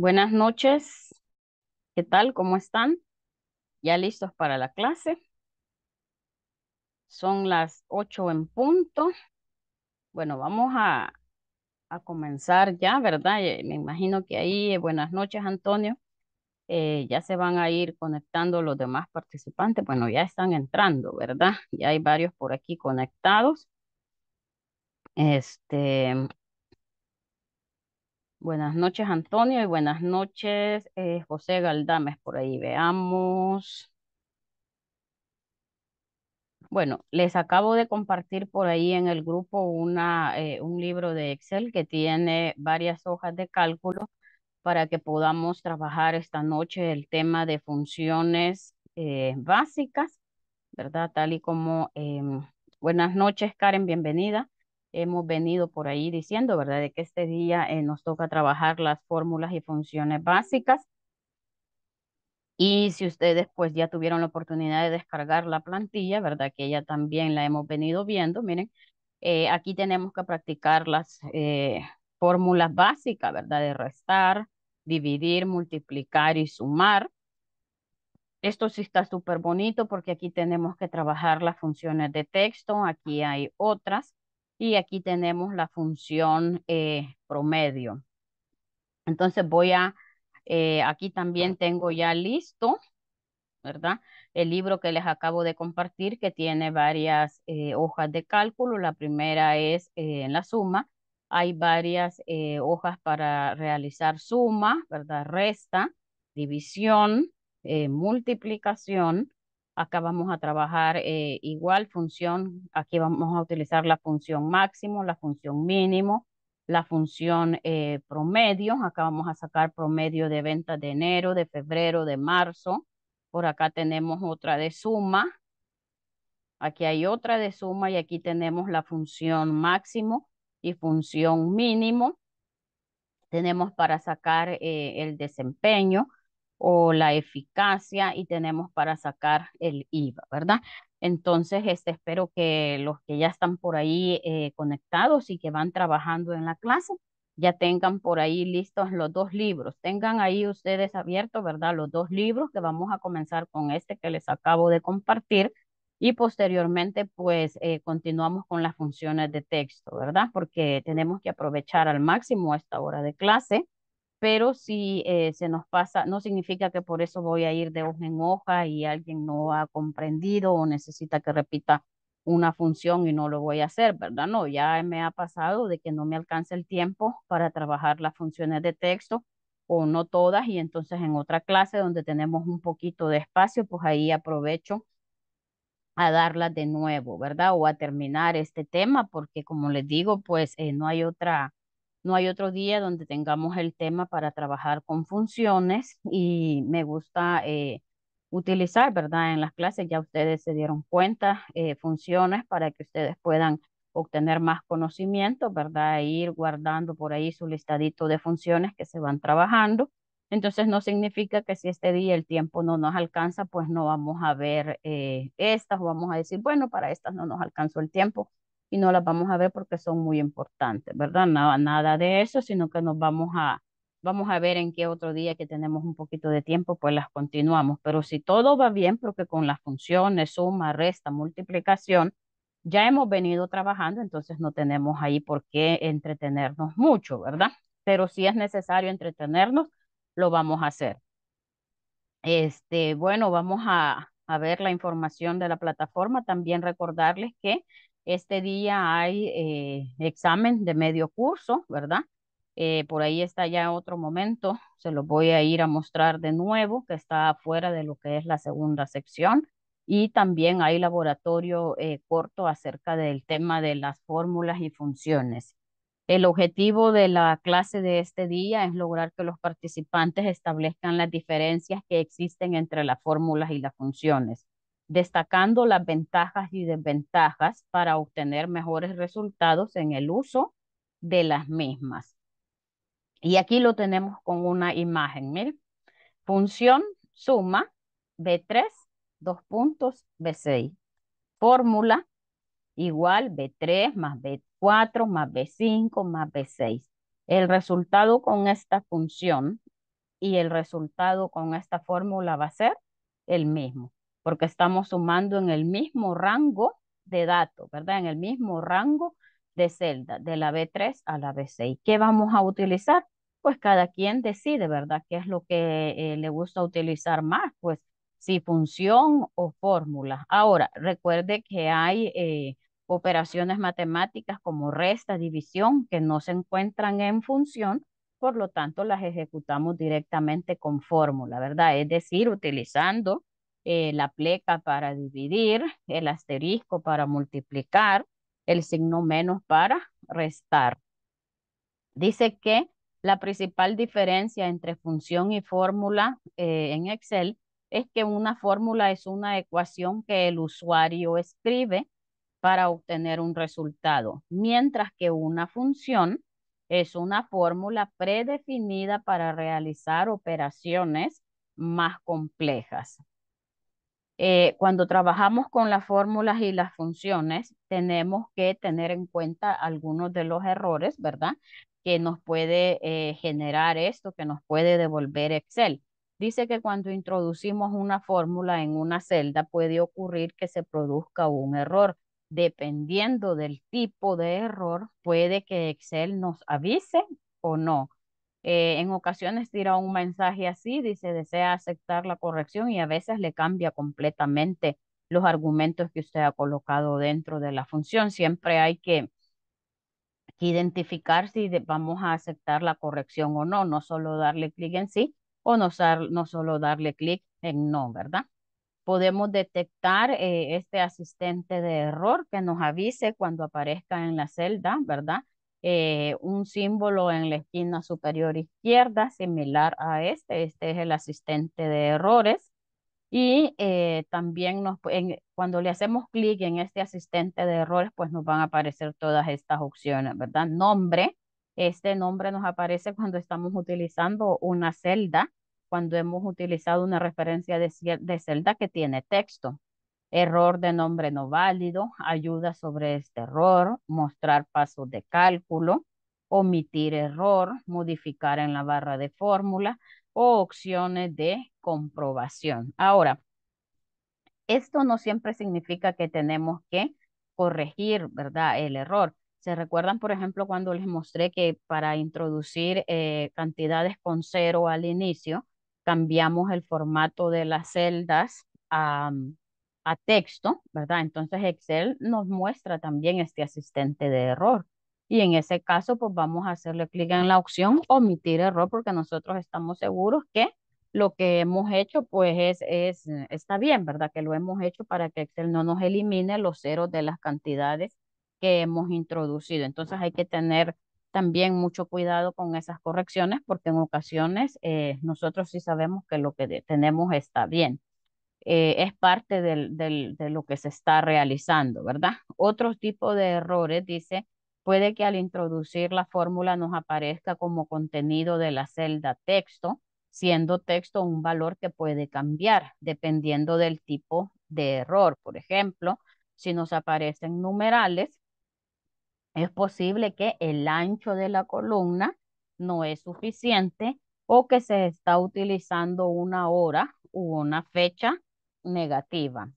Buenas noches. ¿Qué tal? ¿Cómo están? ¿Ya listos para la clase? Son las ocho en punto. Bueno, vamos a, a comenzar ya, ¿verdad? Eh, me imagino que ahí, eh, buenas noches, Antonio. Eh, ya se van a ir conectando los demás participantes. Bueno, ya están entrando, ¿verdad? Ya hay varios por aquí conectados. Este, Buenas noches, Antonio, y buenas noches, eh, José Galdames, por ahí veamos. Bueno, les acabo de compartir por ahí en el grupo una, eh, un libro de Excel que tiene varias hojas de cálculo para que podamos trabajar esta noche el tema de funciones eh, básicas, ¿verdad? Tal y como... Em, buenas noches, Karen, bienvenida hemos venido por ahí diciendo, ¿verdad? De que este día eh, nos toca trabajar las fórmulas y funciones básicas. Y si ustedes pues ya tuvieron la oportunidad de descargar la plantilla, ¿verdad? Que ya también la hemos venido viendo, miren, eh, aquí tenemos que practicar las eh, fórmulas básicas, ¿verdad? De restar, dividir, multiplicar y sumar. Esto sí está súper bonito porque aquí tenemos que trabajar las funciones de texto, aquí hay otras y aquí tenemos la función eh, promedio. Entonces voy a, eh, aquí también tengo ya listo, ¿verdad? El libro que les acabo de compartir que tiene varias eh, hojas de cálculo. La primera es en la suma. Hay varias hojas para realizar suma, ¿verdad? Resta, división, multiplicación, acá vamos a trabajar eh, igual función, aquí vamos a utilizar la función máximo, la función mínimo, la función eh, promedio, acá vamos a sacar promedio de ventas de enero, de febrero, de marzo, por acá tenemos otra de suma, aquí hay otra de suma y aquí tenemos la función máximo y función mínimo, tenemos para sacar eh, el desempeño, o la eficacia y tenemos para sacar el IVA, ¿verdad? Entonces, este, espero que los que ya están por ahí eh, conectados y que van trabajando en la clase, ya tengan por ahí listos los dos libros. Tengan ahí ustedes abiertos, ¿verdad? Los dos libros que vamos a comenzar con este que les acabo de compartir y posteriormente pues eh, continuamos con las funciones de texto, ¿verdad? Porque tenemos que aprovechar al máximo esta hora de clase pero si eh, se nos pasa, no significa que por eso voy a ir de hoja en hoja y alguien no ha comprendido o necesita que repita una función y no lo voy a hacer, ¿verdad? No, ya me ha pasado de que no me alcance el tiempo para trabajar las funciones de texto o no todas y entonces en otra clase donde tenemos un poquito de espacio, pues ahí aprovecho a darlas de nuevo, ¿verdad? O a terminar este tema porque como les digo, pues eh, no hay otra no hay otro día donde tengamos el tema para trabajar con funciones y me gusta eh, utilizar, ¿verdad? En las clases ya ustedes se dieron cuenta, eh, funciones para que ustedes puedan obtener más conocimiento, ¿verdad? E ir guardando por ahí su listadito de funciones que se van trabajando. Entonces no significa que si este día el tiempo no nos alcanza, pues no vamos a ver eh, estas o vamos a decir, bueno, para estas no nos alcanzó el tiempo y no las vamos a ver porque son muy importantes, ¿verdad? Nada, nada de eso, sino que nos vamos a, vamos a ver en qué otro día que tenemos un poquito de tiempo, pues las continuamos. Pero si todo va bien, porque con las funciones, suma, resta, multiplicación, ya hemos venido trabajando, entonces no tenemos ahí por qué entretenernos mucho, ¿verdad? Pero si es necesario entretenernos, lo vamos a hacer. Este, bueno, vamos a, a ver la información de la plataforma. También recordarles que este día hay eh, examen de medio curso, ¿verdad? Eh, por ahí está ya otro momento, se lo voy a ir a mostrar de nuevo, que está fuera de lo que es la segunda sección. Y también hay laboratorio eh, corto acerca del tema de las fórmulas y funciones. El objetivo de la clase de este día es lograr que los participantes establezcan las diferencias que existen entre las fórmulas y las funciones destacando las ventajas y desventajas para obtener mejores resultados en el uso de las mismas. Y aquí lo tenemos con una imagen, miren. Función suma B3, dos puntos, B6. Fórmula igual B3 más B4 más B5 más B6. El resultado con esta función y el resultado con esta fórmula va a ser el mismo porque estamos sumando en el mismo rango de datos, ¿verdad? En el mismo rango de celda, de la B3 a la B6. ¿Qué vamos a utilizar? Pues cada quien decide, ¿verdad? ¿Qué es lo que eh, le gusta utilizar más? Pues si función o fórmula. Ahora, recuerde que hay eh, operaciones matemáticas como resta, división, que no se encuentran en función, por lo tanto las ejecutamos directamente con fórmula, ¿verdad? Es decir, utilizando eh, la pleca para dividir, el asterisco para multiplicar, el signo menos para restar. Dice que la principal diferencia entre función y fórmula eh, en Excel es que una fórmula es una ecuación que el usuario escribe para obtener un resultado, mientras que una función es una fórmula predefinida para realizar operaciones más complejas. Eh, cuando trabajamos con las fórmulas y las funciones, tenemos que tener en cuenta algunos de los errores, ¿verdad? Que nos puede eh, generar esto, que nos puede devolver Excel. Dice que cuando introducimos una fórmula en una celda puede ocurrir que se produzca un error. Dependiendo del tipo de error, puede que Excel nos avise o no. Eh, en ocasiones tira un mensaje así, dice desea aceptar la corrección y a veces le cambia completamente los argumentos que usted ha colocado dentro de la función. Siempre hay que, identificar si vamos a aceptar la corrección o no, no solo darle clic en sí o no, solo darle clic en no, ¿verdad? Podemos detectar eh, este asistente de error que nos avise cuando aparezca en la celda, ¿verdad? Eh, un símbolo en la esquina superior izquierda similar a este. Este es el asistente de errores. Y eh, también nos, cuando le hacemos clic en este asistente de errores, pues nos van a aparecer todas estas opciones, ¿verdad? Nombre. Este nombre nos aparece cuando estamos utilizando una celda, cuando hemos utilizado una referencia de celda que tiene texto error de nombre no válido, ayuda sobre este error, mostrar pasos de cálculo, omitir error, modificar en la barra de fórmula o opciones de comprobación. Ahora, esto no siempre significa que tenemos que corregir, ¿verdad? El error. ¿Se recuerdan, por ejemplo, cuando les mostré que para introducir eh, cantidades con cero al inicio, cambiamos el formato de las celdas a, a texto, ¿verdad? Entonces Excel nos muestra también este asistente de error. Y en ese caso, pues vamos a hacerle clic en la opción omitir error porque nosotros estamos seguros que lo que hemos hecho, pues es, está bien, ¿verdad? Que lo hemos hecho para que Excel no nos elimine los ceros de las cantidades que hemos introducido. Entonces hay que tener también mucho cuidado con esas correcciones porque en ocasiones eh, nosotros sí sabemos que lo que tenemos está bien eh, es parte de lo que se está realizando, ¿verdad? Otro tipo de errores, dice, puede que al introducir la fórmula nos aparezca como contenido de la celda texto, siendo texto un valor que puede cambiar dependiendo del tipo de error. Por ejemplo, si nos aparecen numerales, es posible que el ancho de la columna no es suficiente o que se está utilizando una hora u una fecha negativa.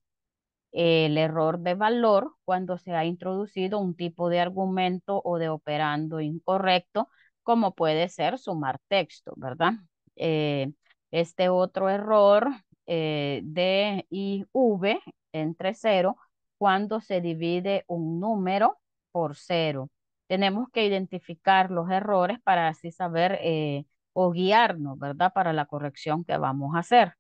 El error de valor cuando se ha introducido un tipo de argumento o de operando incorrecto, como puede ser sumar texto, ¿verdad? Eh, este otro error eh, de V entre cero cuando se divide un número por cero. Tenemos que identificar los errores para así saber eh, o guiarnos, ¿verdad? Para la corrección que vamos a hacer.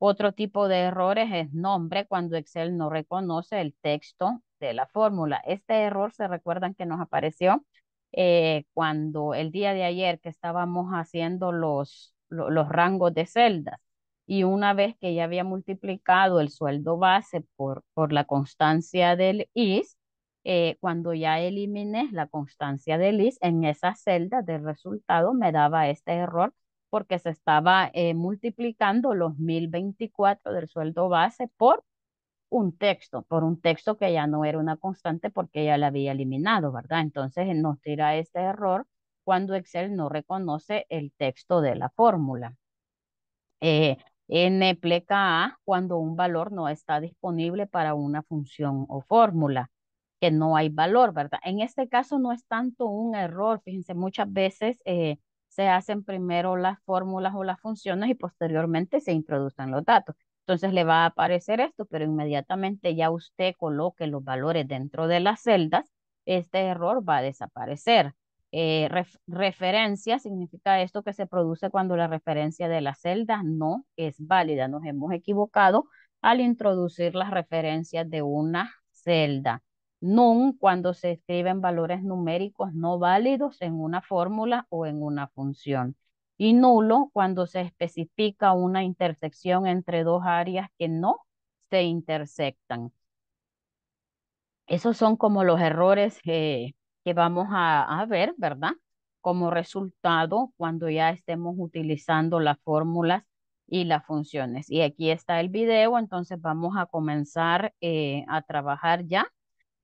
Otro tipo de errores es nombre cuando Excel no reconoce el texto de la fórmula. Este error se recuerdan que nos apareció eh, cuando el día de ayer que estábamos haciendo los, los, rangos de celdas y una vez que ya había multiplicado el sueldo base por, por la constancia del IS, eh, cuando ya eliminé la constancia del IS en esa celda del resultado me daba este error porque se estaba eh, multiplicando los 1024 del sueldo base por un texto, por un texto que ya no era una constante porque ya la había eliminado, ¿verdad? Entonces eh, nos tira este error cuando Excel no reconoce el texto de la fórmula. Eh, n cuando un valor no está disponible para una función o fórmula, que no hay valor, ¿verdad? En este caso no es tanto un error, fíjense, muchas veces eh, se hacen primero las fórmulas o las funciones y posteriormente se introducen los datos. Entonces le va a aparecer esto, pero inmediatamente ya usted coloque los valores dentro de las celdas, este error va a desaparecer. Eh, referencia significa esto que se produce cuando la referencia de la celda no es válida. Nos hemos equivocado al introducir las referencias de una celda. Nun cuando se escriben valores numéricos no válidos en una fórmula o en una función. Y nulo cuando se especifica una intersección entre dos áreas que no se intersectan. Esos son como los errores que, vamos a, ver, ¿verdad? Como resultado cuando ya estemos utilizando las fórmulas y las funciones. Y aquí está el video, entonces vamos a comenzar eh, a trabajar ya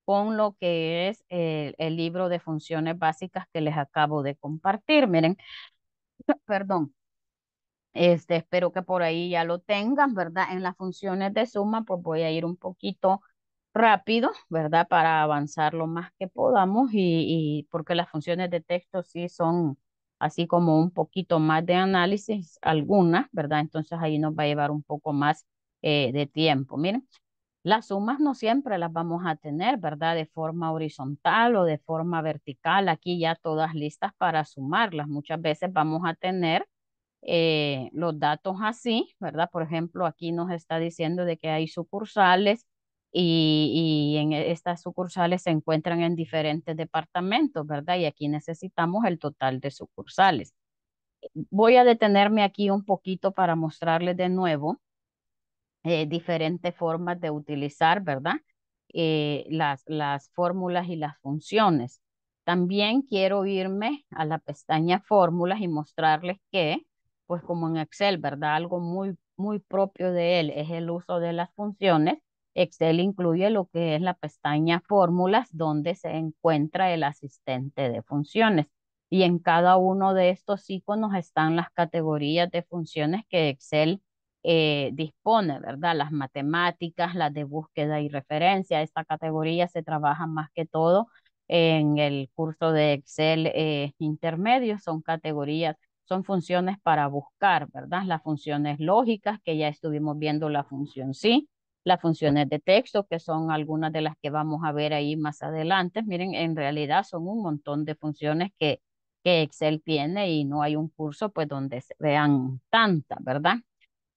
con lo que es el, libro de funciones básicas que les acabo de compartir. Miren, perdón, este, espero que por ahí ya lo tengan, ¿verdad? En las funciones de suma, pues voy a ir un poquito rápido, ¿verdad? Para avanzar lo más que podamos y, y, porque las funciones de texto sí son así como un poquito más de análisis, algunas, ¿verdad? Entonces ahí nos va a llevar un poco más eh, de tiempo. Miren, las sumas no siempre las vamos a tener, ¿verdad? De forma horizontal o de forma vertical, aquí ya todas listas para sumarlas. Muchas veces vamos a tener eh, los datos así, ¿verdad? Por ejemplo, aquí nos está diciendo de que hay sucursales y, y, en e, estas sucursales se encuentran en diferentes departamentos, ¿verdad? Y aquí necesitamos el total de sucursales. Voy a detenerme aquí un poquito para mostrarles de nuevo eh, diferentes formas de utilizar, ¿verdad? Eh, las, las fórmulas y las funciones. También quiero irme a la pestaña fórmulas y mostrarles que, pues como en Excel, ¿verdad? Algo muy, muy propio de él es el uso de las funciones. Excel incluye lo que es la pestaña fórmulas donde se encuentra el asistente de funciones. Y en cada uno de estos iconos están las categorías de funciones que Excel eh, dispone, ¿verdad? Las matemáticas, las de búsqueda y referencia, esta categoría se trabaja más que todo en el curso de Excel eh, intermedio, son categorías, son funciones para buscar, ¿verdad? Las funciones lógicas, que ya estuvimos viendo la función sí, las funciones de texto, que son algunas de las que vamos a ver ahí más adelante. Miren, en realidad son un montón de funciones que, que Excel tiene y no hay un curso pues donde se vean tantas, ¿verdad?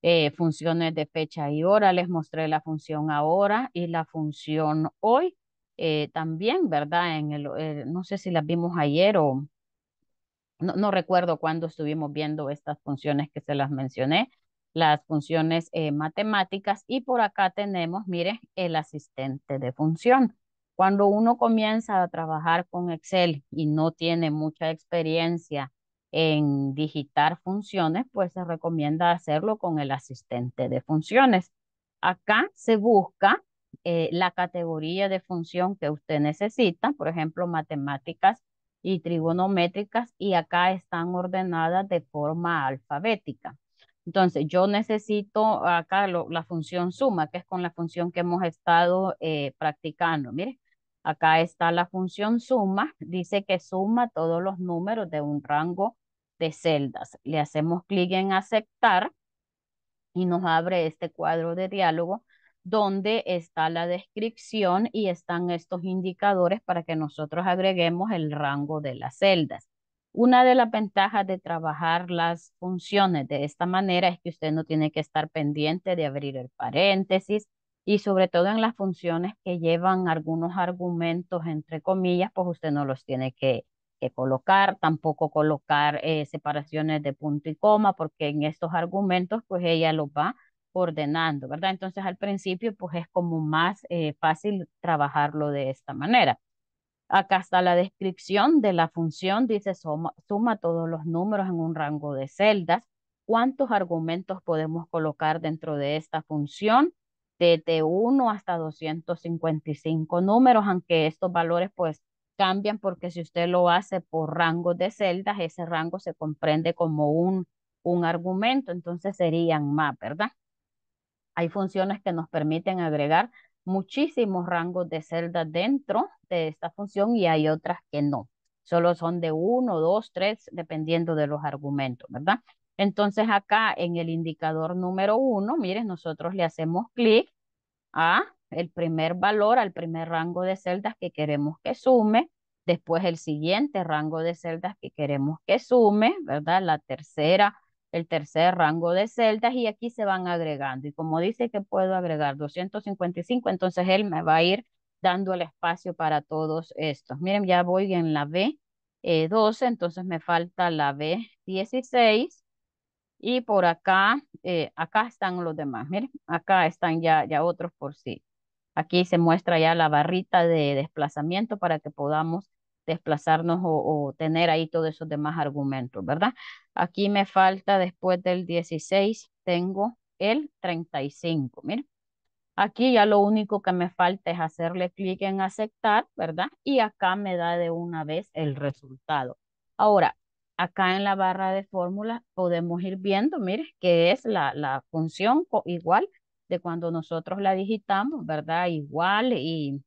Eh, funciones de fecha y hora, les mostré la función ahora y la función hoy eh, también, ¿verdad? En el, eh, no sé si las vimos ayer o no, no recuerdo cuándo estuvimos viendo estas funciones que se las mencioné, las funciones matemáticas y por acá tenemos, miren, el asistente de función. Cuando uno comienza a trabajar con Excel y no tiene mucha experiencia en digitar funciones, pues se recomienda hacerlo con el asistente de funciones. Acá se busca eh, la categoría de función que usted necesita, por ejemplo, matemáticas y trigonométricas, y acá están ordenadas de forma alfabética. Entonces, yo necesito acá la función suma, que es con la función que hemos estado eh, practicando. Mire, Acá está la función suma, dice que suma todos los números de un rango de celdas. Le hacemos clic en aceptar y nos abre este cuadro de diálogo donde está la descripción y están estos indicadores para que nosotros agreguemos el rango de las celdas. Una de las ventajas de trabajar las funciones de esta manera es que usted no tiene que estar pendiente de abrir el paréntesis, y sobre todo en las funciones que llevan algunos argumentos, entre comillas, pues usted no los tiene que, colocar, tampoco colocar eh, separaciones de punto y coma, porque en estos argumentos pues ella los va ordenando, ¿verdad? Entonces al principio pues es como más eh, fácil trabajarlo de esta manera. Acá está la descripción de la función, dice suma todos los números en un rango de celdas. ¿Cuántos argumentos podemos colocar dentro de esta función? de 1 hasta 255 números, aunque estos valores pues cambian porque si usted lo hace por rango de celdas, ese rango se comprende como un, un argumento, entonces serían más, ¿verdad? Hay funciones que nos permiten agregar muchísimos rangos de celdas dentro de esta función y hay otras que no. Solo son de uno, dos, tres, dependiendo de los argumentos, ¿verdad? Entonces acá en el indicador número 1, miren, nosotros le hacemos clic a el primer valor, al primer rango de celdas que queremos que sume, después el siguiente rango de celdas que queremos que sume, ¿verdad? La tercera, el tercer rango de celdas y aquí se van agregando. Y como dice que puedo agregar 255, entonces él me va a ir dando el espacio para todos estos. Miren, ya voy en la B12, eh, entonces me falta la B16, y por acá, eh, acá están los demás. Miren, acá están ya, ya otros por sí. Aquí se muestra ya la barrita de desplazamiento para que podamos desplazarnos o, o, tener ahí todos esos demás argumentos, ¿verdad? Aquí me falta después del 16, tengo el 35, miren. Aquí ya lo único que me falta es hacerle clic en aceptar, ¿verdad? Y acá me da de una vez el resultado. Ahora, acá en la barra de fórmulas podemos ir viendo, mire, que es la, la función igual de cuando nosotros la digitamos, ¿verdad? Igual y,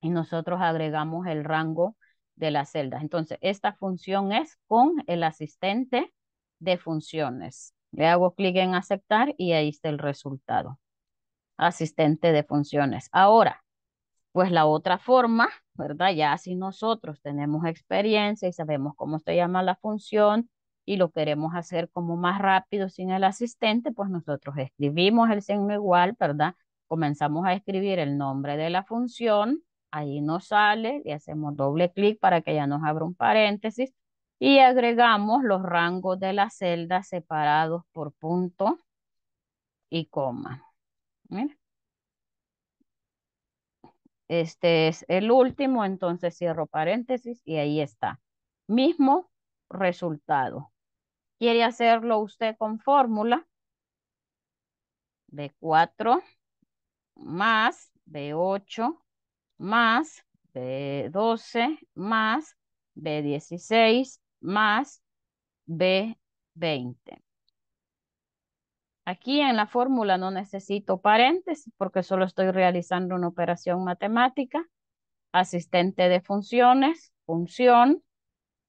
y nosotros agregamos el rango de las celdas. Entonces, esta función es con el asistente de funciones. Le hago clic en aceptar y ahí está el resultado. Asistente de funciones. Ahora, pues la otra forma ¿verdad? Ya si nosotros tenemos experiencia y sabemos cómo se llama la función y lo queremos hacer como más rápido sin el asistente, pues nosotros escribimos el signo igual, ¿verdad? Comenzamos a escribir el nombre de la función, ahí nos sale, y hacemos doble clic para que ya nos abra un paréntesis y agregamos los rangos de la celda separados por punto y coma. Mira. Este es el último, entonces cierro paréntesis y ahí está. Mismo resultado. ¿Quiere hacerlo usted con fórmula? B4 más B8 más B12 más B16 más B20. Aquí en la fórmula no necesito paréntesis porque solo estoy realizando una operación matemática. Asistente de funciones, función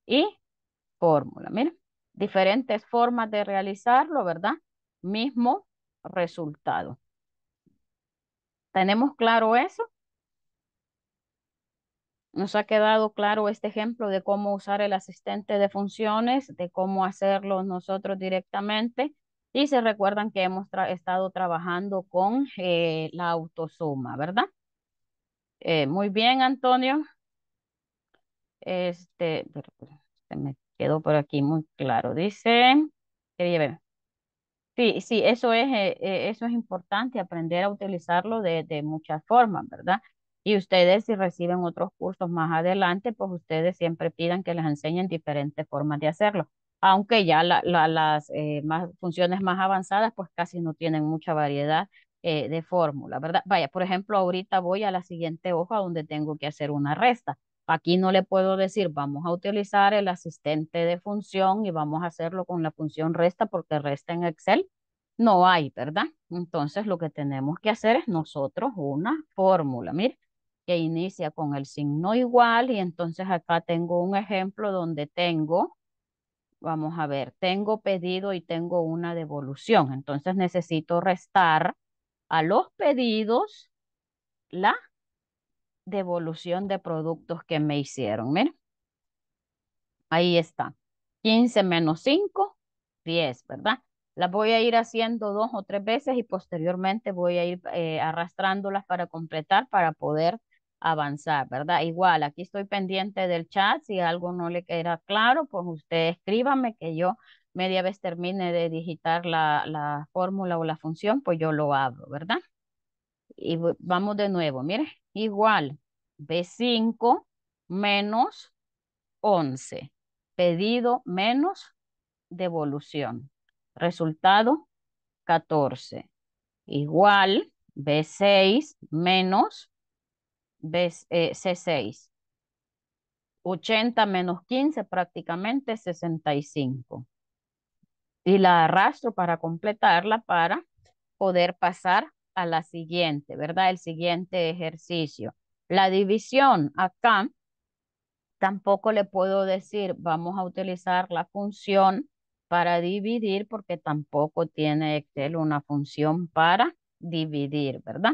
y fórmula. Mira, diferentes formas de realizarlo, ¿verdad? Mismo resultado. ¿Tenemos claro eso? Nos ha quedado claro este ejemplo de cómo usar el asistente de funciones, de cómo hacerlo nosotros directamente y se recuerdan que hemos estado trabajando con eh, la autosuma, ¿verdad? Eh, muy bien, Antonio. Este, se me quedó por aquí muy claro. Dice, quería ver. Sí, sí, eso es, eh, eso es importante, aprender a utilizarlo de, de muchas formas, ¿verdad? Y ustedes si reciben otros cursos más adelante, pues ustedes siempre pidan que les enseñen diferentes formas de hacerlo aunque ya las eh, funciones más avanzadas pues casi no tienen mucha variedad eh, de fórmula, ¿verdad? Vaya, por ejemplo, ahorita voy a la siguiente hoja donde tengo que hacer una resta. Aquí no le puedo decir, vamos a utilizar el asistente de función y vamos a hacerlo con la función resta porque resta en Excel no hay, ¿verdad? Entonces lo que tenemos que hacer es nosotros una fórmula, mire, que inicia con el signo igual y entonces acá tengo un ejemplo donde tengo vamos a ver, tengo pedido y tengo una devolución. Entonces necesito restar a los pedidos la devolución de productos que me hicieron. Miren, ahí está. 15 menos 5, 10, ¿verdad? Las voy a ir haciendo dos o tres veces y posteriormente voy a ir eh, arrastrándolas para completar para poder avanzar, ¿verdad? Igual, aquí estoy pendiente del chat, si algo no le queda claro, pues usted escríbame que yo media vez termine de digitar la, la fórmula o la función, pues yo lo abro, ¿verdad? Y vamos de nuevo, mire, igual, B5 menos 11, pedido menos devolución, resultado 14, igual, B6 menos B, C6. 80 menos 15 prácticamente 65. Y la arrastro para completarla para poder pasar a la siguiente, ¿verdad? El siguiente ejercicio. La división acá, tampoco le puedo decir, vamos a utilizar la función para dividir porque tampoco tiene Excel una función para dividir, ¿verdad?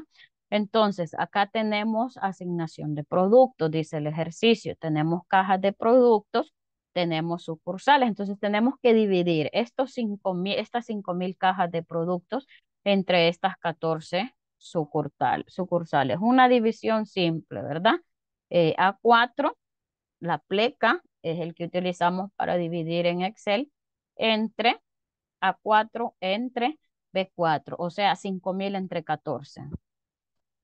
Entonces, acá tenemos asignación de productos, dice el ejercicio. Tenemos cajas de productos, tenemos sucursales. Entonces, tenemos que dividir estos cinco estas 5.000 cajas de productos entre estas 14 sucursales. Una división simple, ¿verdad? Eh, A4, la pleca, es el que utilizamos para dividir en Excel, entre A4, entre B4, o sea, 5.000 entre 14.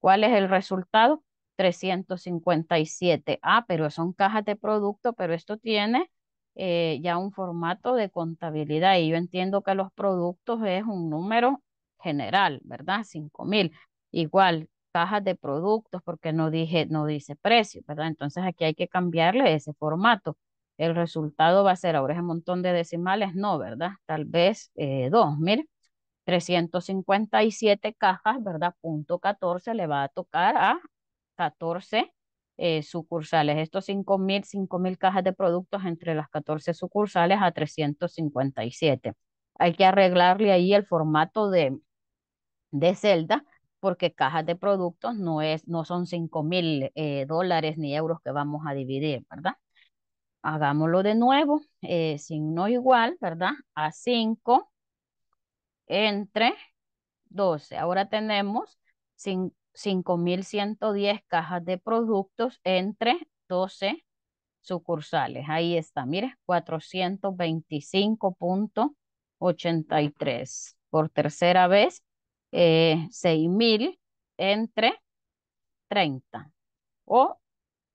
¿Cuál es el resultado? 357. Ah, pero son cajas de producto, pero esto tiene eh, ya un formato de contabilidad y yo entiendo que los productos es un número general, ¿verdad? 5000. Igual, cajas de productos porque no dije, no dice precio, ¿verdad? Entonces aquí hay que cambiarle ese formato. El resultado va a ser, ahora es un montón de decimales, no, ¿verdad? Tal vez eh, dos, mire. 357 cajas, ¿verdad? Punto 14 le va a tocar a 14 eh, sucursales. Estos 5.000, 5.000 cajas de productos entre las 14 sucursales a 357. Hay que arreglarle ahí el formato de, de celda porque cajas de productos no, es, no son 5.000 mil eh, dólares ni euros que vamos a dividir, ¿verdad? Hagámoslo de nuevo, eh, signo igual, ¿verdad? A 5 entre 12. Ahora tenemos 5.110 cajas de productos entre 12 sucursales. Ahí está, mire, 425.83. Por tercera vez, eh, 6.000 entre 30. O,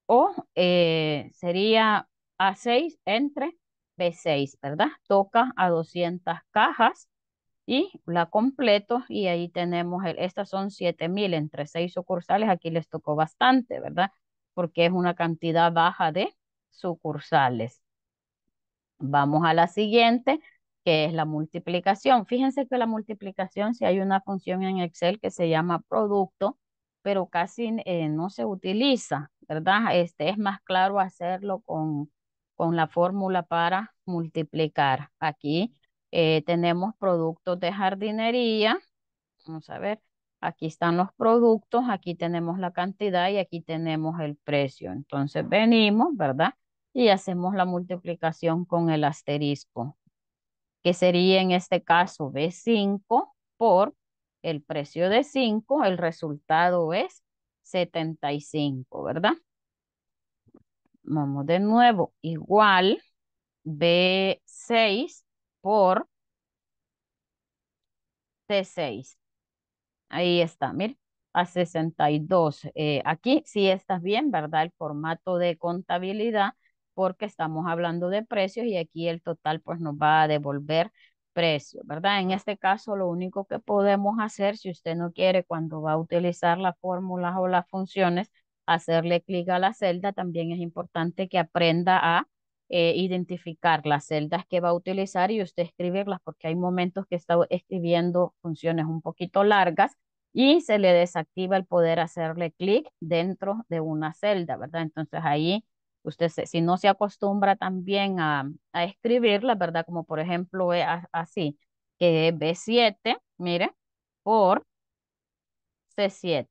o eh, sería A6 entre B6, ¿verdad? Toca a 200 cajas y la completo y ahí tenemos, el, estas son 7000 entre seis sucursales, aquí les tocó bastante, ¿verdad? Porque es una cantidad baja de sucursales. Vamos a la siguiente, que es la multiplicación. Fíjense que la multiplicación, si hay una función en Excel que se llama producto, pero casi eh, no se utiliza, ¿verdad? Este, es más claro hacerlo con, con la fórmula para multiplicar. Aquí eh, tenemos productos de jardinería. Vamos a ver. Aquí están los productos, aquí tenemos la cantidad y aquí tenemos el precio. Entonces venimos, ¿verdad? Y hacemos la multiplicación con el asterisco, que sería en este caso B5 por el precio de 5, el resultado es 75, ¿verdad? Vamos de nuevo, igual B6 por C6. Ahí está, mire, a 62. Eh, aquí sí está bien, ¿verdad? El formato de contabilidad, porque estamos hablando de precios y aquí el total pues nos va a devolver precio, ¿verdad? En este caso lo único que podemos hacer, si usted no quiere cuando va a utilizar las fórmulas o las funciones, hacerle clic a la celda, también es importante que aprenda a eh, identificar las celdas que va a utilizar y usted escribirlas porque hay momentos que está escribiendo funciones un poquito largas y se le desactiva el poder hacerle clic dentro de una celda, ¿verdad? Entonces ahí usted si no se acostumbra también a, escribirla, ¿verdad? Como por ejemplo eh, así, que es B7, mire, por C7.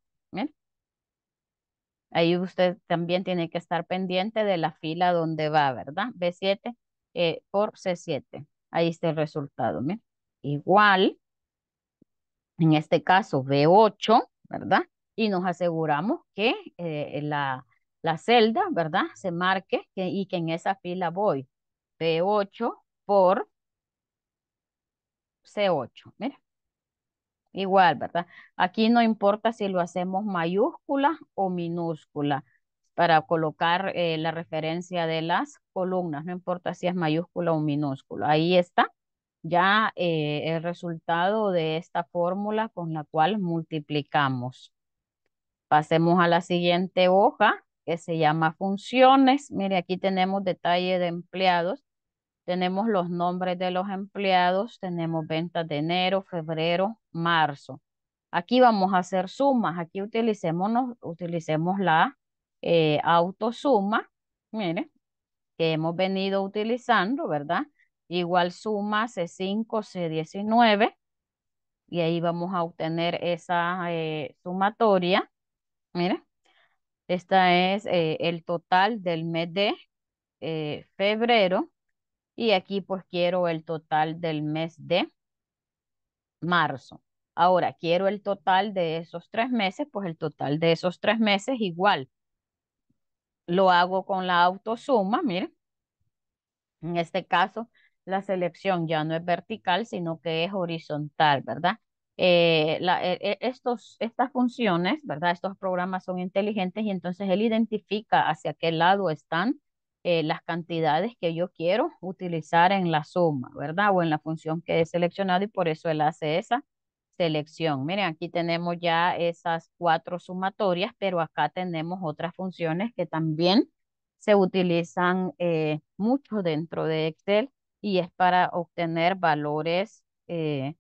Ahí usted también tiene que estar pendiente de la fila donde va, ¿verdad? B7 eh, por C7. Ahí está el resultado, mira. Igual, en este caso B8, ¿verdad? Y nos aseguramos que eh, la, la, celda, ¿verdad? Se marque que, y que en esa fila voy. B8 por C8, mira. Igual, ¿verdad? Aquí no importa si lo hacemos mayúscula o minúscula para colocar eh, la referencia de las columnas, no importa si es mayúscula o minúscula. Ahí está ya eh, el resultado de esta fórmula con la cual multiplicamos. Pasemos a la siguiente hoja que se llama funciones. Mire, aquí tenemos detalle de empleados tenemos los nombres de los empleados, tenemos ventas de enero, febrero, marzo. Aquí vamos a hacer sumas, aquí utilicemos, utilicemos la eh, autosuma, mire, que hemos venido utilizando, ¿verdad? Igual suma C5, C19, y ahí vamos a obtener esa eh, sumatoria, mire. Esta es eh, el total del mes de febrero y aquí pues quiero el total del mes de marzo. Ahora, quiero el total de esos tres meses, pues el total de esos tres meses igual. Lo hago con la autosuma, miren. En este caso, la selección ya no es vertical, sino que es horizontal, ¿verdad? Eh, e, e, estos, estas funciones, ¿verdad? Estos programas son inteligentes y entonces él identifica hacia qué lado están eh, las cantidades que yo quiero utilizar en la suma, ¿verdad? O en la función que he seleccionado y por eso él hace esa selección. Miren, aquí tenemos ya esas cuatro sumatorias, pero acá tenemos otras funciones que también se utilizan eh, mucho dentro de Excel y es para obtener valores eh,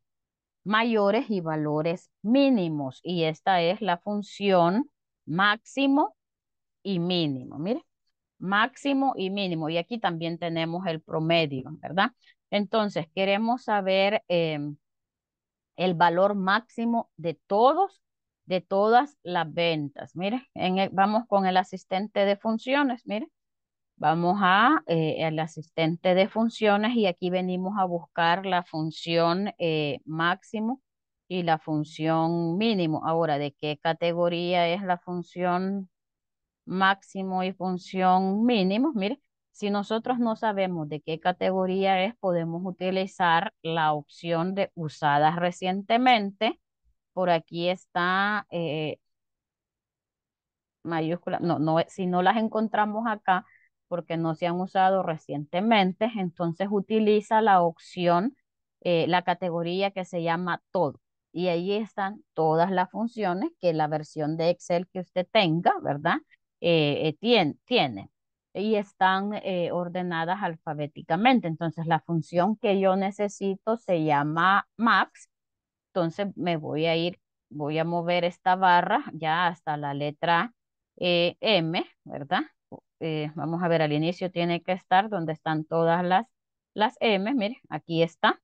mayores y valores mínimos. Y esta es la función máximo y mínimo. Miren, máximo y mínimo. Y aquí también tenemos el promedio, ¿verdad? Entonces, queremos saber em, el valor máximo de todos, de todas las ventas. Mire, vamos con el asistente de funciones, mire. Vamos a eh, asistente de funciones y aquí venimos a buscar la función eh, máximo y la función mínimo. Ahora, ¿de qué categoría es la función máximo y función mínimo. Mire, si nosotros no sabemos de qué categoría es, podemos utilizar la opción de usadas recientemente. Por aquí está eh, mayúscula. No, no, si no las encontramos acá, porque no se han usado recientemente, entonces utiliza la opción, eh, la categoría que se llama todo. Y ahí están todas las funciones que la versión de Excel que usted tenga, ¿verdad? Eh, eh, tiene, y están eh, ordenadas alfabéticamente. Entonces la función que yo necesito se llama max. Entonces me voy a ir, voy a mover esta barra ya hasta la letra M, ¿verdad? vamos a ver, al inicio tiene que estar donde están todas las, las M. Mire, aquí está.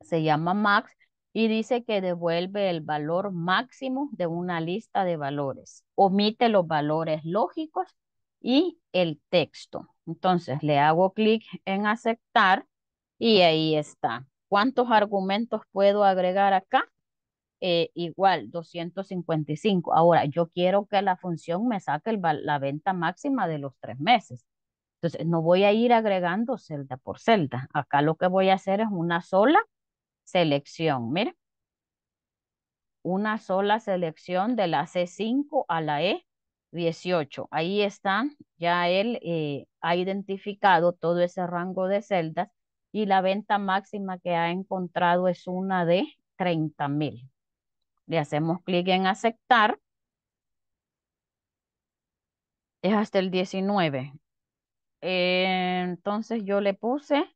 Se llama max y dice que devuelve el valor máximo de una lista de valores. Omite los valores lógicos y el texto. Entonces le hago clic en aceptar y ahí está. ¿Cuántos argumentos puedo agregar acá? Eh, igual, 255. Ahora, yo quiero que la función me saque la venta máxima de los tres meses. Entonces, no voy a ir agregando celda por celda. Acá lo que voy a hacer es una sola selección. Mira, una sola selección de la C5 a la E18. Ahí están, ya él eh, ha identificado todo ese rango de celdas y la venta máxima que ha encontrado es una de 30 mil. Le hacemos clic en aceptar. Es hasta el 19. Eh, entonces yo le puse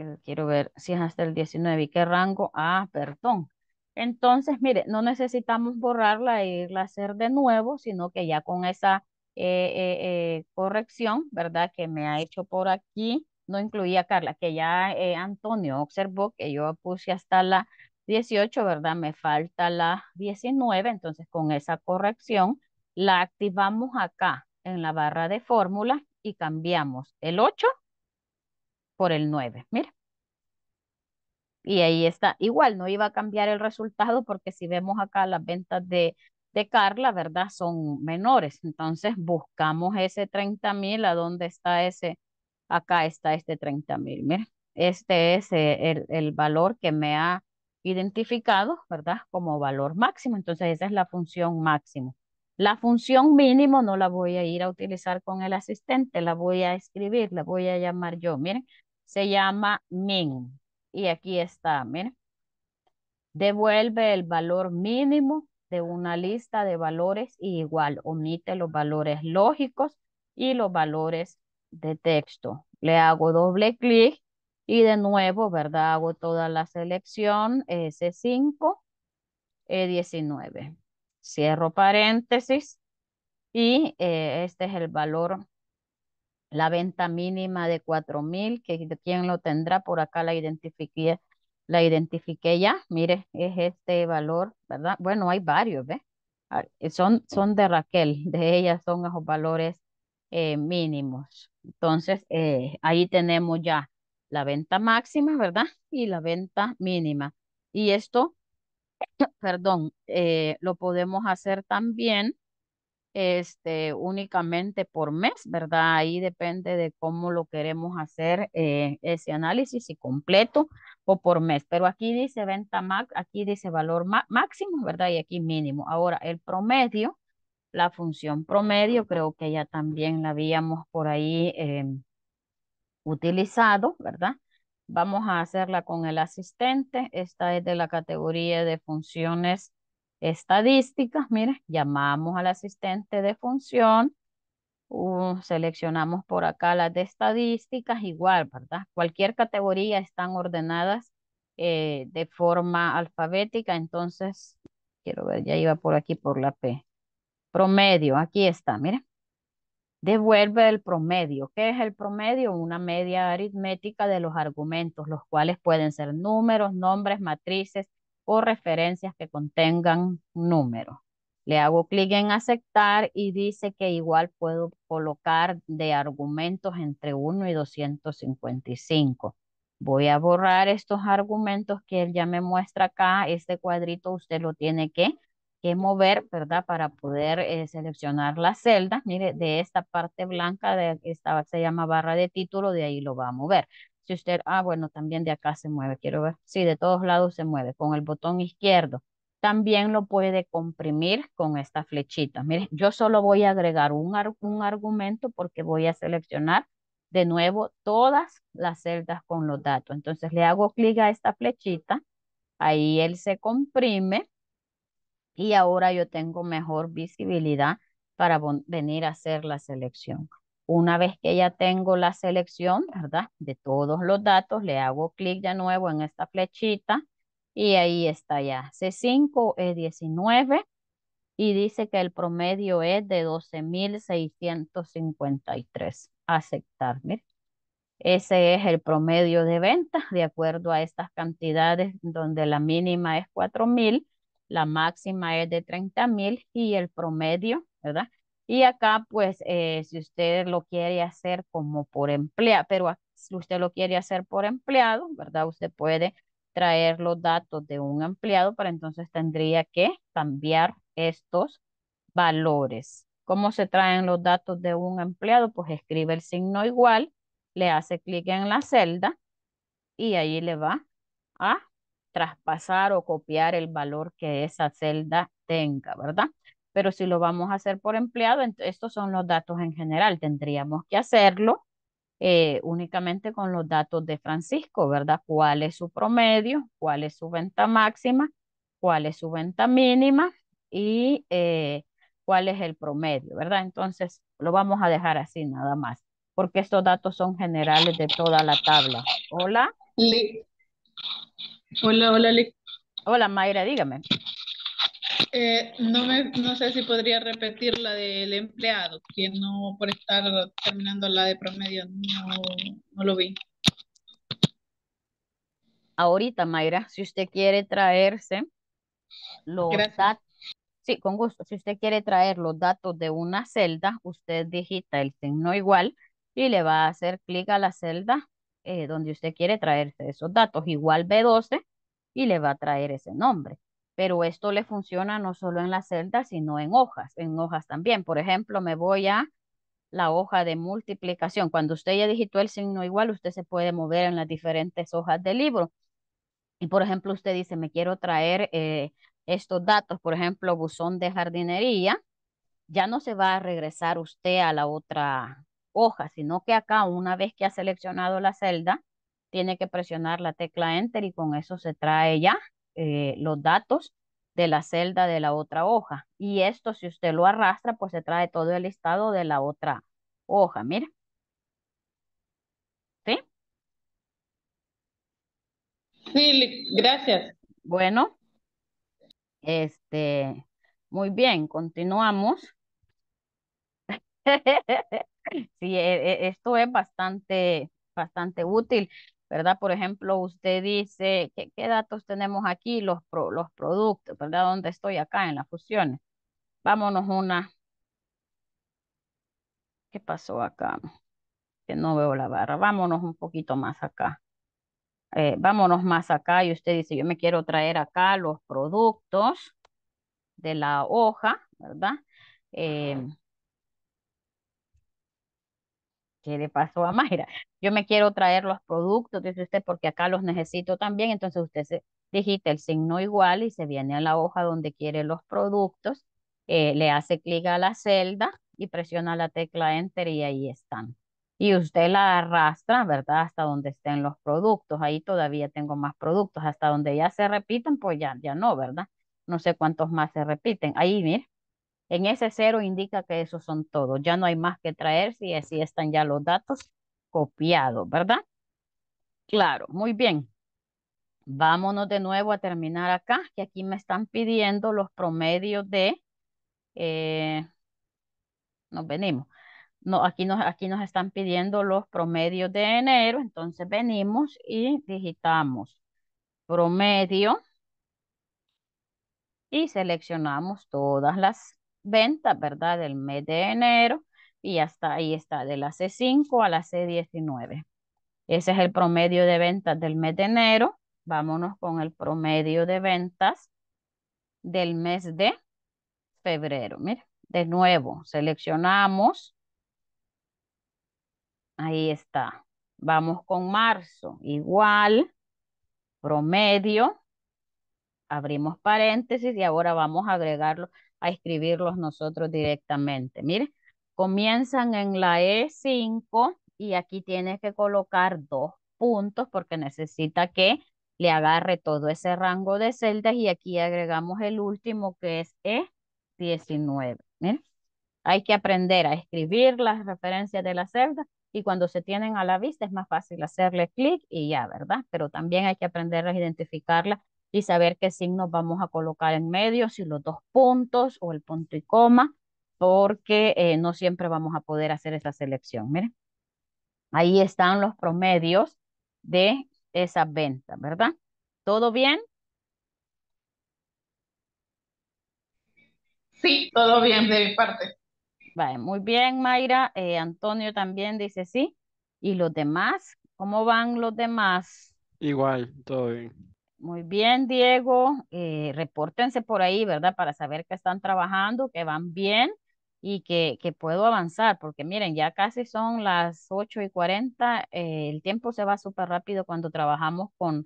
eh, quiero ver si es hasta el 19 y qué rango, ah, perdón. Entonces, mire, no necesitamos borrarla e irla a hacer de nuevo, sino que ya con esa eh, eh, corrección, ¿verdad? Que me ha hecho por aquí, no incluía Carla, que ya Antonio observó que yo puse hasta la 18, ¿verdad? Me falta la 19, entonces con esa corrección la activamos acá en la barra de fórmula y cambiamos el 8 por el 9. Mira. Y ahí está. Igual no iba a cambiar el resultado porque si vemos acá las ventas de, de Carla, ¿verdad? Son menores. Entonces buscamos ese 30 mil, ¿a dónde está ese? Acá está este 30 mil. este es eh, el, el valor que me ha identificado, ¿verdad? Como valor máximo. Entonces esa es la función máximo. La función mínimo no la voy a ir a utilizar con el asistente, la voy a escribir, la voy a llamar yo. Miren, se llama min. Y aquí está, miren. Devuelve el valor mínimo de una lista de valores y igual omite los valores lógicos y los valores de texto. Le hago doble clic y de nuevo, ¿verdad? Hago toda la selección S5, e E19. Cierro paréntesis y eh, este es el valor la venta mínima de 4000, que quién lo tendrá, por acá la identifiqué, la identifiqué ya, mire, es este valor, ¿verdad? Bueno, hay varios, ¿ve? Ah, eh, son, son de Raquel, de ella son los valores eh, mínimos. Entonces, eh, ahí tenemos ya la venta máxima, ¿verdad? Y la venta mínima. Y esto, perdón, lo podemos hacer también este, únicamente por mes, ¿verdad? Ahí depende de cómo lo queremos hacer eh, ese análisis, si completo o por mes. Pero aquí dice venta max, aquí dice valor máximo, ¿verdad? Y aquí mínimo. Ahora, el promedio, la función promedio, creo que ya también la habíamos por ahí em, utilizado, ¿verdad? Vamos a hacerla con el asistente. Esta es de la categoría de funciones estadísticas, mira, llamamos al asistente de función, uh, seleccionamos por acá las de estadísticas, igual, ¿verdad? Cualquier categoría están ordenadas eh, de forma alfabética, entonces, quiero ver, ya iba por aquí por la P. Promedio, aquí está, mira. Devuelve el promedio. ¿Qué es el promedio? Una media aritmética de los argumentos, los cuales pueden ser números, nombres, matrices, o referencias que contengan números. Le hago clic en aceptar y dice que igual puedo colocar de argumentos entre 1 y 255. Voy a borrar estos argumentos que él ya me muestra acá. Este cuadrito usted lo tiene que, mover, ¿verdad? Para poder eh, seleccionar la celda. Mire, de esta parte blanca, de esta se llama barra de título, de ahí lo va a mover si usted, ah, bueno, también de acá se mueve, quiero ver. Sí, de todos lados se mueve con el botón izquierdo. También lo puede comprimir con esta flechita. Mire, yo solo voy a agregar un, un argumento porque voy a seleccionar de nuevo todas las celdas con los datos. Entonces le hago clic a esta flechita, ahí él se comprime y ahora yo tengo mejor visibilidad para venir a hacer la selección. Una vez que ya tengo la selección, ¿verdad? De todos los datos, le hago clic de nuevo en esta flechita y ahí está ya. C5 es 19 y dice que el promedio es de 12,653. Aceptar, mire. Ese es el promedio de ventas de acuerdo a estas cantidades donde la mínima es 4,000, la máxima es de 30,000 y el promedio, ¿verdad? Y acá, pues, eh, si usted lo quiere hacer como por empleado, pero si usted lo quiere hacer por empleado, ¿verdad? Usted puede traer los datos de un empleado, para entonces tendría que cambiar estos valores. ¿Cómo se traen los datos de un empleado? Pues escribe el signo igual, le hace clic en la celda y ahí le va a traspasar o copiar el valor que esa celda tenga, ¿verdad? Pero si lo vamos a hacer por empleado, estos son los datos en general. Tendríamos que hacerlo eh, únicamente con los datos de Francisco, ¿verdad? ¿Cuál es su promedio? ¿Cuál es su venta máxima? ¿Cuál es su venta mínima? Y eh, cuál es el promedio, ¿verdad? Entonces lo vamos a dejar así nada más, porque estos datos son generales de toda la tabla. Hola. Hola, hola, Hola, Mayra, dígame. Eh, no, me, no sé si podría repetir la del empleado, que no por estar terminando la de promedio no, lo vi. Ahorita, Mayra, si usted quiere traerse los datos, sí, con gusto, si usted quiere traer los datos de una celda, usted digita el signo igual y le va a hacer clic a la celda eh, donde usted quiere traerse esos datos, igual B12, y le va a traer ese nombre pero esto le funciona no solo en las celdas, sino en hojas, en hojas también. Por ejemplo, me voy a la hoja de multiplicación. Cuando usted ya digitó el signo igual, usted se puede mover en las diferentes hojas del libro. Y por ejemplo, usted dice, me quiero traer eh, estos datos, por ejemplo, buzón de jardinería, ya no se va a regresar usted a la otra hoja, sino que acá, una vez que ha seleccionado la celda, tiene que presionar la tecla Enter y con eso se trae ya eh, los datos de la celda de la otra hoja. Y esto, si usted lo arrastra, pues se trae todo el listado de la otra hoja. Mira. ¿Sí? gracias. Bueno. Este, muy bien, continuamos. sí, e, e, esto es bastante, bastante útil. ¿verdad? Por ejemplo, usted dice, ¿qué, qué datos tenemos aquí? Los, los productos, ¿verdad? ¿Dónde estoy acá en las fusiones? Vámonos una. ¿Qué pasó acá? Que no veo la barra. Vámonos un poquito más acá. Eh, vámonos más acá y usted dice, yo me quiero traer acá los productos de la hoja, ¿verdad? Eh, ¿qué le pasó a Mayra? Yo me quiero traer los productos, dice usted, porque acá los necesito también. Entonces usted se digita el signo igual y se viene a la hoja donde quiere los productos, eh, le hace clic a la celda y presiona la tecla Enter y ahí están. Y usted la arrastra, ¿verdad? Hasta donde estén los productos. Ahí todavía tengo más productos. Hasta donde ya se repiten, pues ya, ya no, ¿verdad? No sé cuántos más se repiten. Ahí, mire, en ese cero indica que esos son todos. Ya no hay más que traer si así están ya los datos copiados, ¿verdad? Claro, muy bien. Vámonos de nuevo a terminar acá, que aquí me están pidiendo los promedios de... Eh, nos venimos. No, aquí nos, aquí nos están pidiendo los promedios de enero, entonces venimos y digitamos promedio y seleccionamos todas las venta, ¿verdad? Del mes de enero y hasta ahí está, de la C5 a la C19. Ese es el promedio de ventas del mes de enero. Vámonos con el promedio de ventas del mes de febrero. mira, de nuevo, seleccionamos. Ahí está. Vamos con marzo. Igual, promedio. Abrimos paréntesis y ahora vamos a agregarlo a escribirlos nosotros directamente. Mire, comienzan en la E5 y aquí tienes que colocar dos puntos porque necesita que le agarre todo ese rango de celdas y aquí agregamos el último que es E19. hay que aprender a escribir las referencias de la celda, y cuando se tienen a la vista es más fácil hacerle clic y ya, ¿verdad? Pero también hay que aprender a identificarlas y saber qué signos vamos a colocar en medio, si los dos puntos o el punto y coma, porque eh, no siempre vamos a poder hacer esa selección. Miren, ahí están los promedios de esas ventas, ¿verdad? ¿Todo bien? Sí, todo bien de mi parte. Vale, muy bien, Mayra. Eh, Antonio también dice sí. ¿Y los demás? ¿Cómo van los demás? Igual, todo bien. Muy bien, Diego. Eh, repórtense por ahí, ¿verdad? Para saber que están trabajando, que van bien y que, que puedo avanzar, porque miren, ya casi son las 8 y 40. Eh, el tiempo se va súper rápido cuando trabajamos con,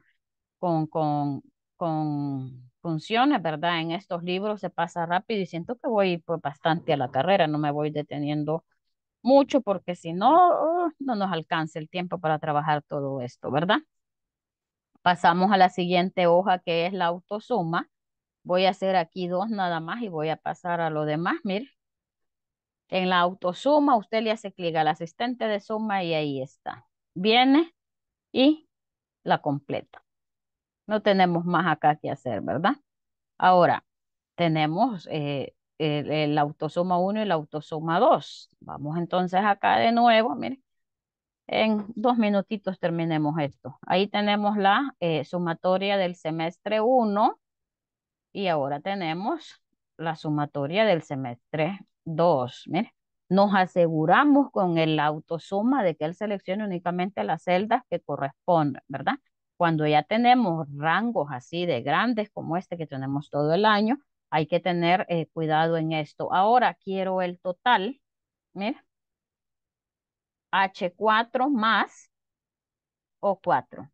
con, con, con funciones, ¿verdad? En estos libros se pasa rápido y siento que voy pues, bastante a la carrera, no me voy deteniendo mucho porque si no, uh, no nos alcanza el tiempo para trabajar todo esto, ¿verdad? Pasamos a la siguiente hoja que es la autosuma. Voy a hacer aquí dos nada más y voy a pasar a lo demás. Mire, en la autosuma usted le hace clic al asistente de suma y ahí está. Viene y la completa. No tenemos más acá que hacer, ¿verdad? Ahora, tenemos eh, el, el, autosoma 1 y el autosuma 2. Vamos entonces acá de nuevo, mire, en dos minutitos terminemos esto. Ahí tenemos la eh, sumatoria del semestre 1 y ahora tenemos la sumatoria del semestre 2. nos aseguramos con el autosuma de que él seleccione únicamente las celdas que corresponden, ¿verdad? Cuando ya tenemos rangos así de grandes como este que tenemos todo el año, hay que tener eh, cuidado en esto. Ahora quiero el total, H4 más O4.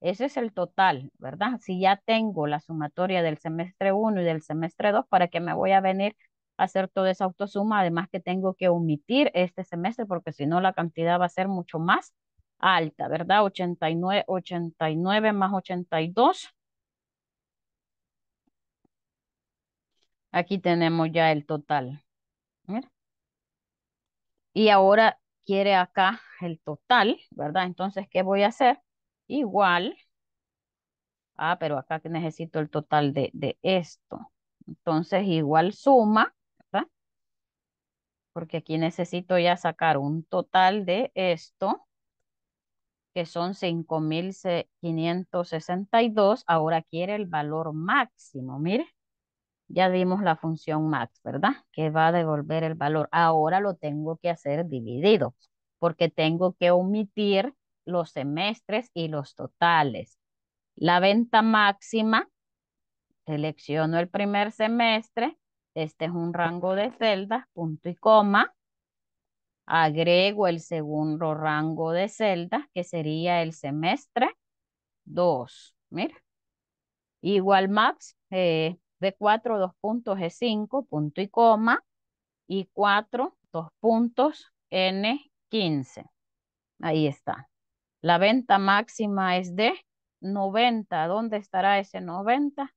Ese es el total, ¿verdad? Si ya tengo la sumatoria del semestre 1 y del semestre 2, ¿para qué me voy a venir a hacer toda esa autosuma? Además que tengo que omitir este semestre porque si no la cantidad va a ser mucho más alta, ¿verdad? 89, 89 más 82. Aquí tenemos ya el total. Y ahora quiere acá el total, ¿verdad? Entonces, ¿qué voy a hacer? Igual. Ah, pero acá que necesito el total de, de esto. Entonces, igual suma, ¿verdad? Porque aquí necesito ya sacar un total de esto, que son 5,562. Ahora quiere el valor máximo, mire. Ya dimos la función max, ¿verdad? Que va a devolver el valor. Ahora lo tengo que hacer dividido, porque tengo que omitir los semestres y los totales. La venta máxima, selecciono el primer semestre, este es un rango de celdas, punto y coma, agrego el segundo rango de celdas, que sería el semestre 2, mira. Igual max, eh, de 4, 2 puntos es 5, punto y coma, y 4, 2 puntos, N15. Ahí está. La venta máxima es de 90. ¿Dónde estará ese 90?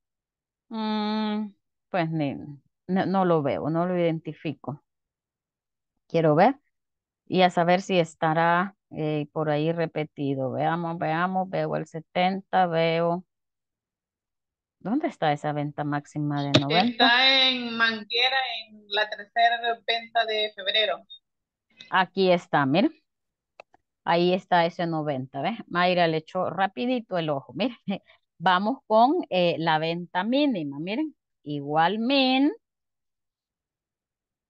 Mm, pues no, lo veo, no lo identifico. Quiero ver y a saber si estará eh, por ahí repetido. Veamos, veamos, veo el 70, veo ¿Dónde está esa venta máxima de 90? Está en Manguera, en la tercera venta de febrero. Aquí está, miren. Ahí está ese 90, ¿ves? Mayra le echó rapidito el ojo, miren. Vamos con eh, la venta mínima, miren. Igual min,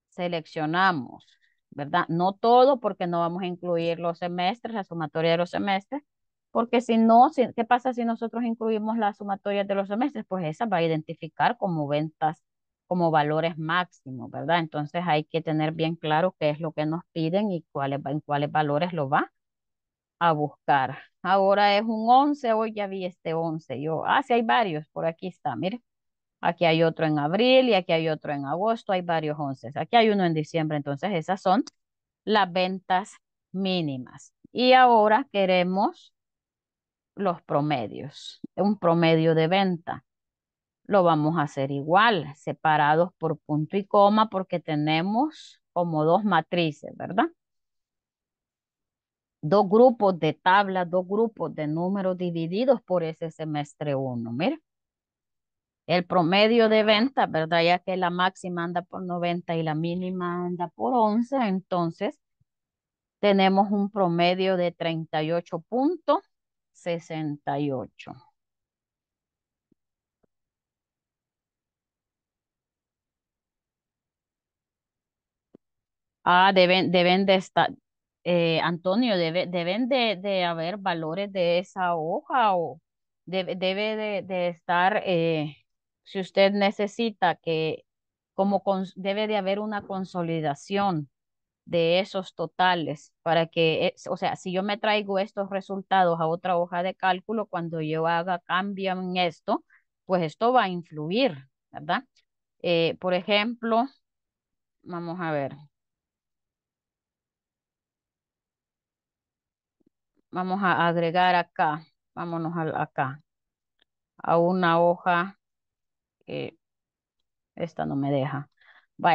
seleccionamos, ¿verdad? No todo porque no vamos a incluir los semestres, la sumatoria de los semestres, porque si no, ¿qué pasa si nosotros incluimos la sumatoria de los semestres? Pues esa va a identificar como ventas, como valores máximos, ¿verdad? Entonces hay que tener bien claro qué es lo que nos piden y cuáles, en cuáles valores lo va a buscar. Ahora es un 11, hoy ya vi este 11. Yo, ah, sí hay varios, por aquí está, mire. Aquí hay otro en abril y aquí hay otro en agosto, hay varios 11. Aquí hay uno en diciembre, entonces esas son las ventas mínimas. Y ahora queremos los promedios, un promedio de venta. Lo vamos a hacer igual, separados por punto y coma, porque tenemos como dos matrices, ¿verdad? Dos grupos de tablas, dos grupos de números divididos por ese semestre 1. Mira, el promedio de venta, ¿verdad? Ya que la máxima anda por 90 y la mínima anda por 11, entonces tenemos un promedio de 38 puntos 68. Ah, deben, deben de estar, eh, Antonio, debe, deben de, de, haber valores de esa hoja o debe, debe de, estar, eh, si usted necesita que, como debe de haber una consolidación de esos totales para que, o sea, si yo me traigo estos resultados a otra hoja de cálculo, cuando yo haga cambio en esto, pues esto va a influir, ¿verdad? Eh, por ejemplo, vamos a ver. Vamos a agregar acá, vámonos acá, a una hoja, que esta no me deja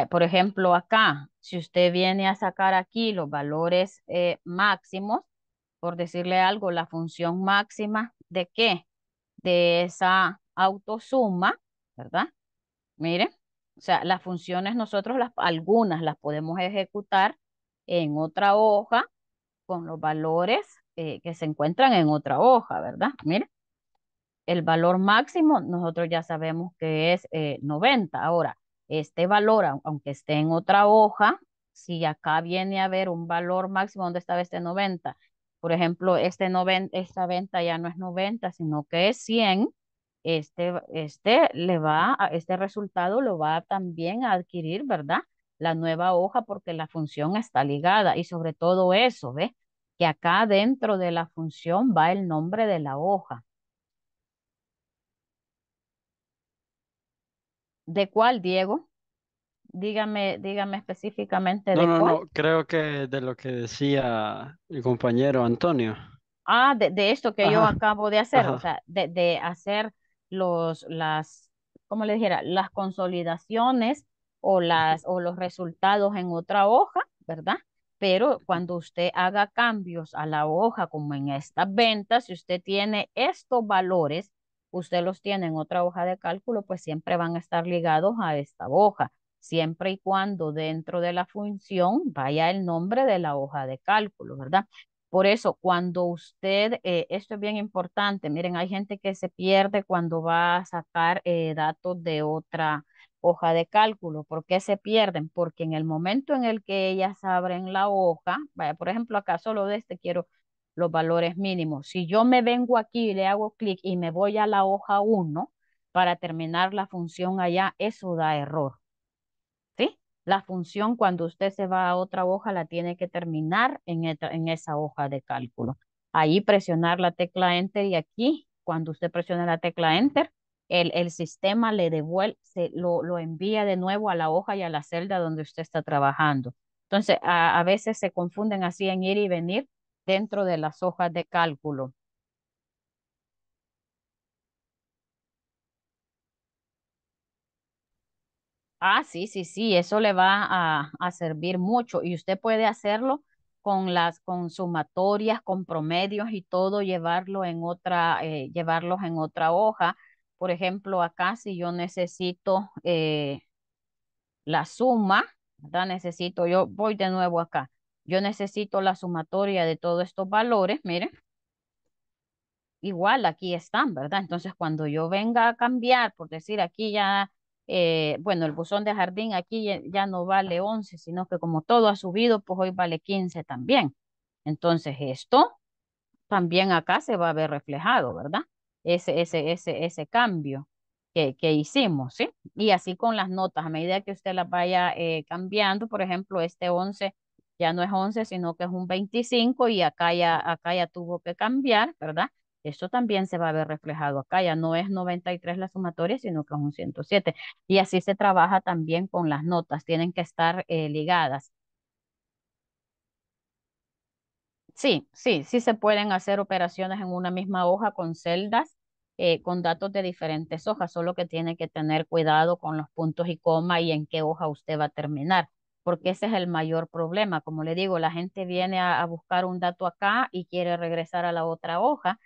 por ejemplo, acá, si usted viene a sacar aquí los valores eh, máximos, por decirle algo, la función máxima de qué? De esa autosuma, ¿verdad? Mire, o sea, las funciones nosotros las, algunas las podemos ejecutar en otra hoja con los valores eh, que se encuentran en otra hoja, ¿verdad? Mire, el valor máximo nosotros ya sabemos que es 90. Eh, Ahora, este valor, aunque esté en otra hoja, si acá viene a haber un valor máximo, ¿dónde estaba este 90? Por ejemplo, este 90, esta venta ya no es 90, sino que es 100. Este, este, le va este resultado lo va también a adquirir, ¿verdad? La nueva hoja porque la función está ligada y sobre todo eso, ¿ve? Que acá dentro de la función va el nombre de la hoja. ¿De cuál, Diego? Dígame, dígame específicamente de No, no, no, creo que de lo que decía el compañero Antonio. Ah, de, esto que yo acabo de hacer, o sea, de, hacer los, las, ¿cómo le dijera, las consolidaciones o las, o los resultados en otra hoja, ¿verdad? Pero cuando usted haga cambios a la hoja, como en estas ventas, si usted tiene estos valores, usted los tiene en otra hoja de cálculo, pues siempre van a estar ligados a esta hoja, siempre y cuando dentro de la función vaya el nombre de la hoja de cálculo, ¿verdad? Por eso, cuando usted, eh, esto es bien importante, miren, hay gente que se pierde cuando va a sacar eh, datos de otra hoja de cálculo. ¿Por qué se pierden? Porque en el momento en el que ellas abren la hoja, vaya, por ejemplo, acá solo de este quiero los valores mínimos. Si yo me vengo aquí y le hago clic y me voy a la hoja 1 para terminar la función allá, eso da error. ¿Sí? La función cuando usted se va a otra hoja la tiene que terminar en, esa hoja de cálculo. Ahí presionar la tecla Enter y aquí, cuando usted presiona la tecla Enter, el, el sistema le devuelve, lo, envía de nuevo a la hoja y a la celda donde usted está trabajando. Entonces, a, a veces se confunden así en ir y venir dentro de las hojas de cálculo. Ah, sí, sí, sí, eso le va a, servir mucho y usted puede hacerlo con las con sumatorias, con promedios y todo, llevarlo en otra, eh, llevarlos en otra hoja. Por ejemplo, acá si yo necesito eh, la suma, ¿verdad? Necesito, yo voy de nuevo acá. Yo necesito la sumatoria de todos estos valores, miren. Igual aquí están, ¿verdad? Entonces cuando yo venga a cambiar, por decir aquí ya, eh, bueno, el buzón de jardín aquí ya, no vale 11, sino que como todo ha subido, pues hoy vale 15 también. Entonces esto también acá se va a ver reflejado, ¿verdad? Ese, ese, ese, ese cambio que, que hicimos, ¿sí? Y así con las notas, a medida que usted las vaya eh, cambiando, por ejemplo, este 11 ya no es 11, sino que es un 25 y acá ya, acá ya tuvo que cambiar, ¿verdad? Esto también se va a ver reflejado acá, ya no es 93 la sumatoria, sino que es un 107. Y así se trabaja también con las notas, tienen que estar eh, ligadas. Sí, sí, sí se pueden hacer operaciones en una misma hoja con celdas, eh, con datos de diferentes hojas, solo que tiene que tener cuidado con los puntos y coma y en qué hoja usted va a terminar porque ese es el mayor problema. Como le digo, la gente viene a, buscar un dato acá y quiere regresar a la otra hoja.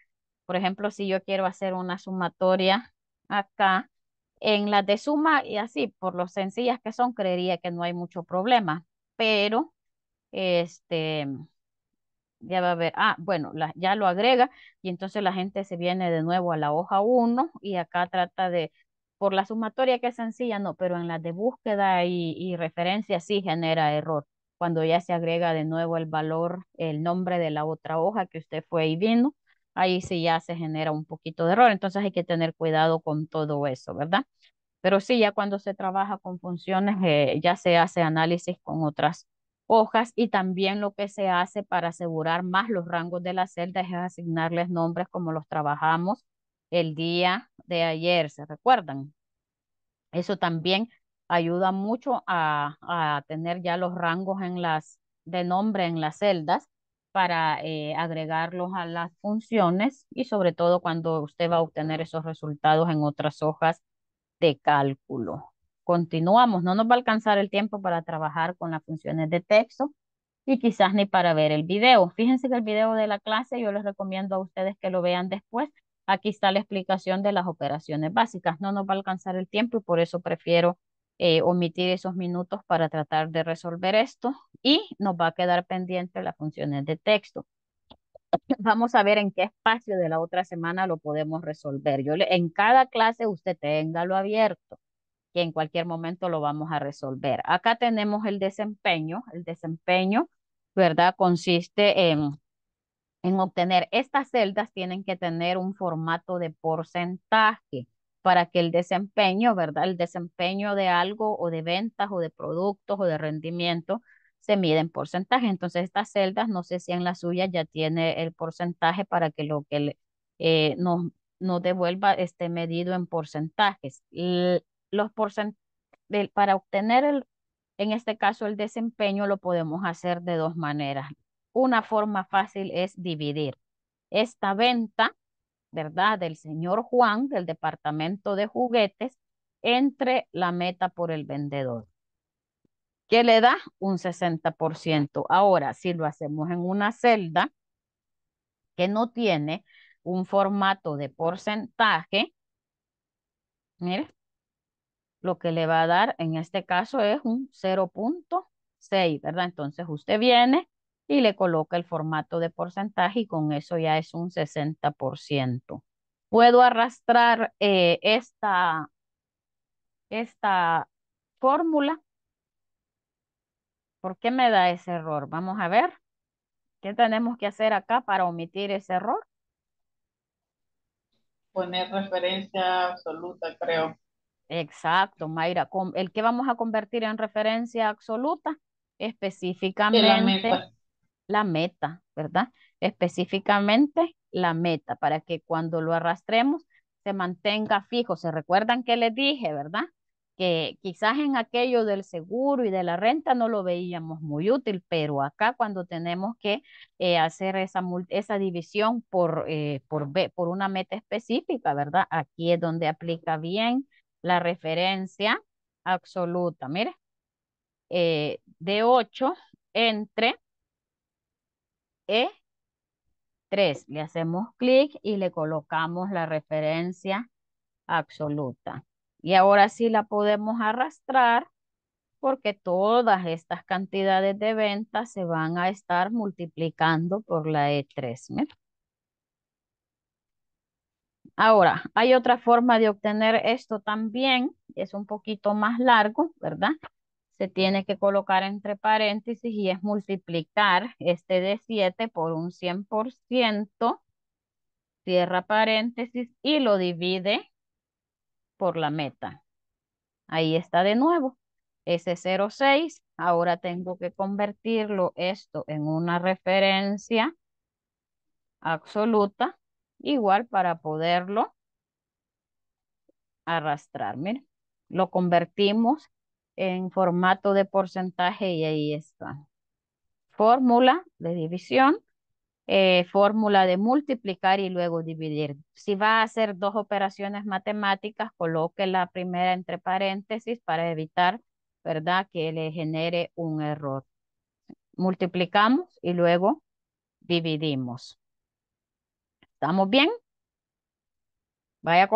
Por ejemplo, si yo quiero hacer una sumatoria acá, en la de suma y así, por lo sencillas que son, creería que no hay mucho problema. Pero, este, ya va a ver, ah, bueno, ya lo agrega y entonces la gente se viene de nuevo a la hoja 1 y acá trata de por la sumatoria que es sencilla, no, pero en la de búsqueda y, referencia sí genera error cuando ya se agrega de nuevo el valor, el nombre de la otra hoja que usted fue y vino, ahí sí ya se genera un poquito de error, entonces hay que tener cuidado con todo eso, ¿verdad? Pero sí, ya cuando se trabaja con funciones, eh, ya se hace análisis con otras hojas y también lo que se hace para asegurar más los rangos de la celda es asignarles nombres como los trabajamos el día de ayer, ¿se recuerdan? Eso también ayuda mucho a, tener ya los rangos en las, de nombre en las celdas para eh, agregarlos a las funciones y sobre todo cuando usted va a obtener esos resultados en otras hojas de cálculo. Continuamos, no nos va a alcanzar el tiempo para trabajar con las funciones de texto y quizás ni para ver el video. Fíjense que el video de la clase yo les recomiendo a ustedes que lo vean después Aquí está la explicación de las operaciones básicas. No nos va a alcanzar el tiempo y por eso prefiero eh, omitir esos minutos para tratar de resolver esto y nos va a quedar pendiente las funciones de texto. Vamos a ver en qué espacio de la otra semana lo podemos resolver. Yo en cada clase usted lo abierto, que en cualquier momento lo vamos a resolver. Acá tenemos el desempeño. El desempeño, ¿verdad? Consiste en en obtener estas celdas tienen que tener un formato de porcentaje para que el desempeño, ¿verdad? El desempeño de algo o de ventas o de productos o de rendimiento se mide en porcentaje. Entonces estas celdas, no sé si en la suya ya tiene el porcentaje para que lo que eh, nos, devuelva esté medido en porcentajes. los para obtener el, en este caso el desempeño lo podemos hacer de dos maneras. Una forma fácil es dividir esta venta, ¿verdad? Del señor Juan, del departamento de juguetes, entre la meta por el vendedor. que le da? Un 60%. Ahora, si lo hacemos en una celda que no tiene un formato de porcentaje, mire, lo que le va a dar en este caso es un 0.6, ¿verdad? Entonces usted viene, y le coloca el formato de porcentaje y con eso ya es un 60%. Puedo arrastrar eh, esta, esta fórmula. ¿Por qué me da ese error? Vamos a ver. ¿Qué tenemos que hacer acá para omitir ese error? Poner referencia absoluta, creo. Exacto, Mayra. El que vamos a convertir en referencia absoluta específicamente la meta, ¿verdad? Específicamente la meta, para que cuando lo arrastremos se mantenga fijo. ¿Se recuerdan que les dije, verdad? Que quizás en aquello del seguro y de la renta no lo veíamos muy útil, pero acá cuando tenemos que eh, hacer esa, esa división por, eh, por una meta específica, ¿verdad? Aquí es donde aplica bien la referencia absoluta. Mire, eh, de 8 entre e3. Le hacemos clic y le colocamos la referencia absoluta. Y ahora sí la podemos arrastrar porque todas estas cantidades de ventas se van a estar multiplicando por la E3. Ahora, hay otra forma de obtener esto también, es un poquito más largo, ¿verdad? se tiene que colocar entre paréntesis y es multiplicar este de 7 por un 100%, cierra paréntesis y lo divide por la meta. Ahí está de nuevo. Ese 0,6, ahora tengo que convertirlo esto en una referencia absoluta, igual para poderlo arrastrar. Miren, lo convertimos en formato de porcentaje y ahí está. Fórmula de división, eh, fórmula de multiplicar y luego dividir. Si va a hacer dos operaciones matemáticas, coloque la primera entre paréntesis para evitar, ¿verdad?, que le genere un error. Multiplicamos y luego dividimos. ¿Estamos bien? vaya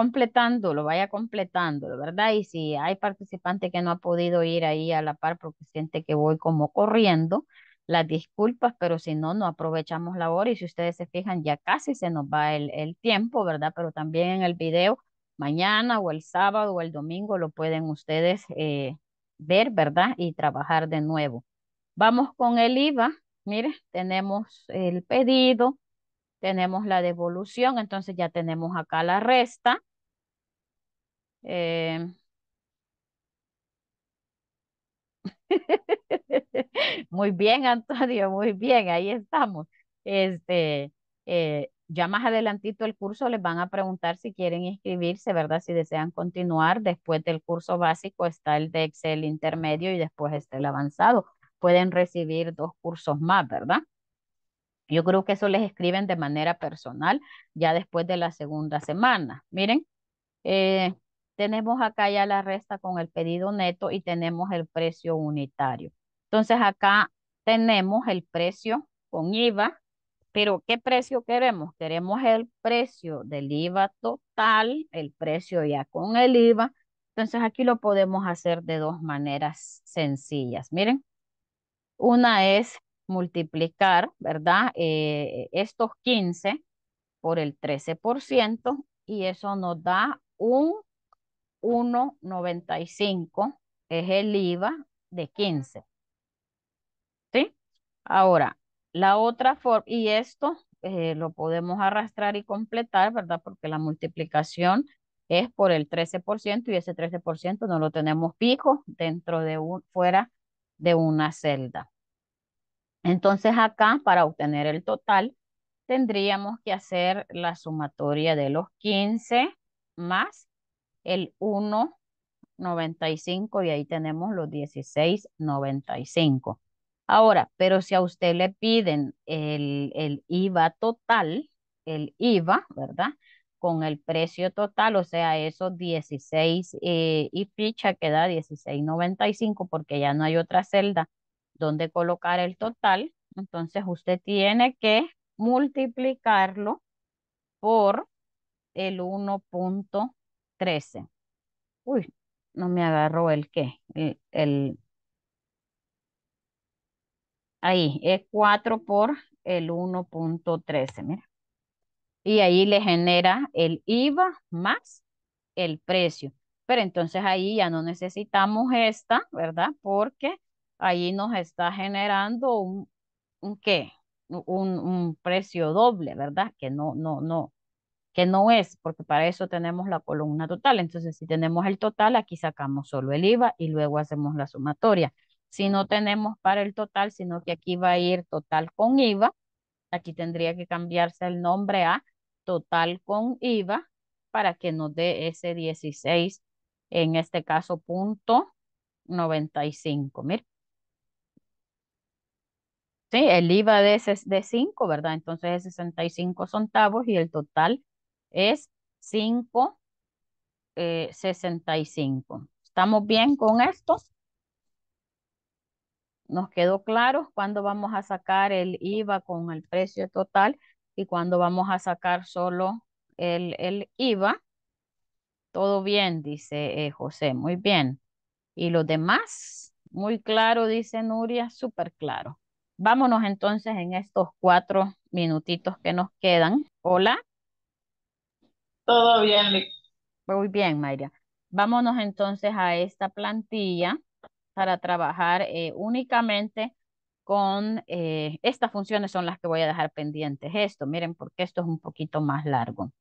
lo vaya completando, ¿verdad? Y si hay participante que no ha podido ir ahí a la par porque siente que voy como corriendo, las disculpas, pero si no, no aprovechamos la hora y si ustedes se fijan, ya casi se nos va el, tiempo, ¿verdad? Pero también en el video, mañana o el sábado o el domingo lo pueden ustedes eh, ver, ¿verdad? Y trabajar de nuevo. Vamos con el IVA. Mire, tenemos el pedido, tenemos la devolución, entonces ya tenemos acá la resta. Eh, muy bien, Antonio, muy bien, ahí estamos. Este, eh, ya más adelantito el curso les van a preguntar si quieren inscribirse, ¿verdad? Si desean continuar, después del curso básico está el de Excel intermedio y después está el avanzado. Pueden recibir dos cursos más, ¿verdad? Yo creo que eso les escriben de manera personal ya después de la segunda semana. Miren, eh, tenemos acá ya la resta con el pedido neto y tenemos el precio unitario. Entonces acá tenemos el precio con IVA, pero ¿qué precio queremos? Queremos el precio del IVA total, el precio ya con el IVA. Entonces aquí lo podemos hacer de dos maneras sencillas. Miren, una es multiplicar, ¿verdad? Eh, estos 15 por el 13% y eso nos da un 1,95 es el IVA de 15. ¿Sí? Ahora, la otra forma, y esto eh, lo podemos arrastrar y completar, ¿verdad? Porque la multiplicación es por el 13% y ese 13% no lo tenemos fijo dentro de un, fuera de una celda. Entonces acá para obtener el total tendríamos que hacer la sumatoria de los 15 más el 1,95 y ahí tenemos los 16,95. Ahora, pero si a usted le piden el, el IVA total, el IVA, ¿verdad? Con el precio total, o sea, esos 16 eh, y ficha que da 16,95 porque ya no hay otra celda dónde colocar el total. Entonces usted tiene que multiplicarlo por el 1.13. Uy, no me agarró el qué, el, ahí, es 4 por el 1.13, mira. Y ahí le genera el IVA más el precio. Pero entonces ahí ya no necesitamos esta, ¿verdad? Porque ahí nos está generando un, qué, un, un, precio doble, ¿verdad? Que no, no, no, que no es, porque para eso tenemos la columna total. Entonces, si tenemos el total, aquí sacamos solo el IVA y luego hacemos la sumatoria. Si no tenemos para el total, sino que aquí va a ir total con IVA, aquí tendría que cambiarse el nombre a total con IVA para que nos dé ese 16, en este caso, punto 95. mil. Sí, el IVA de, es de 5, ¿verdad? Entonces es 65 centavos y el total es 5,65. Eh, ¿Estamos bien con esto? ¿Nos quedó claro cuándo vamos a sacar el IVA con el precio total y cuándo vamos a sacar solo el, el IVA? Todo bien, dice eh, José, muy bien. ¿Y los demás? Muy claro, dice Nuria, súper claro. Vámonos entonces en estos cuatro minutitos que nos quedan. Hola. Todo bien, Muy bien, Mayra. Vámonos entonces a esta plantilla para trabajar eh, únicamente con eh, estas funciones son las que voy a dejar pendientes. Esto, miren, porque esto es un poquito más largo.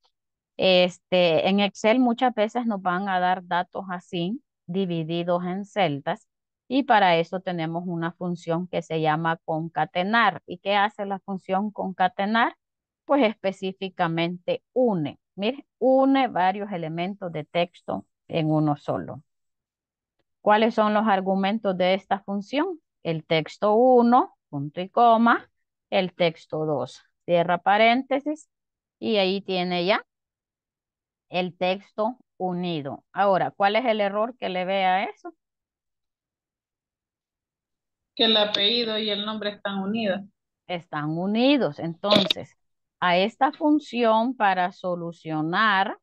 Este, en Excel muchas veces nos van a dar datos así, divididos en celdas, y para eso tenemos una función que se llama concatenar. ¿Y qué hace la función concatenar? Pues específicamente une. Mire, une varios elementos de texto en uno solo. ¿Cuáles son los argumentos de esta función? El texto 1, punto y coma, el texto 2, cierra paréntesis, y ahí tiene ya el texto unido. Ahora, ¿cuál es el error que le ve a eso? que el apellido y el nombre están unidos. Están unidos. Entonces, a esta función para solucionar,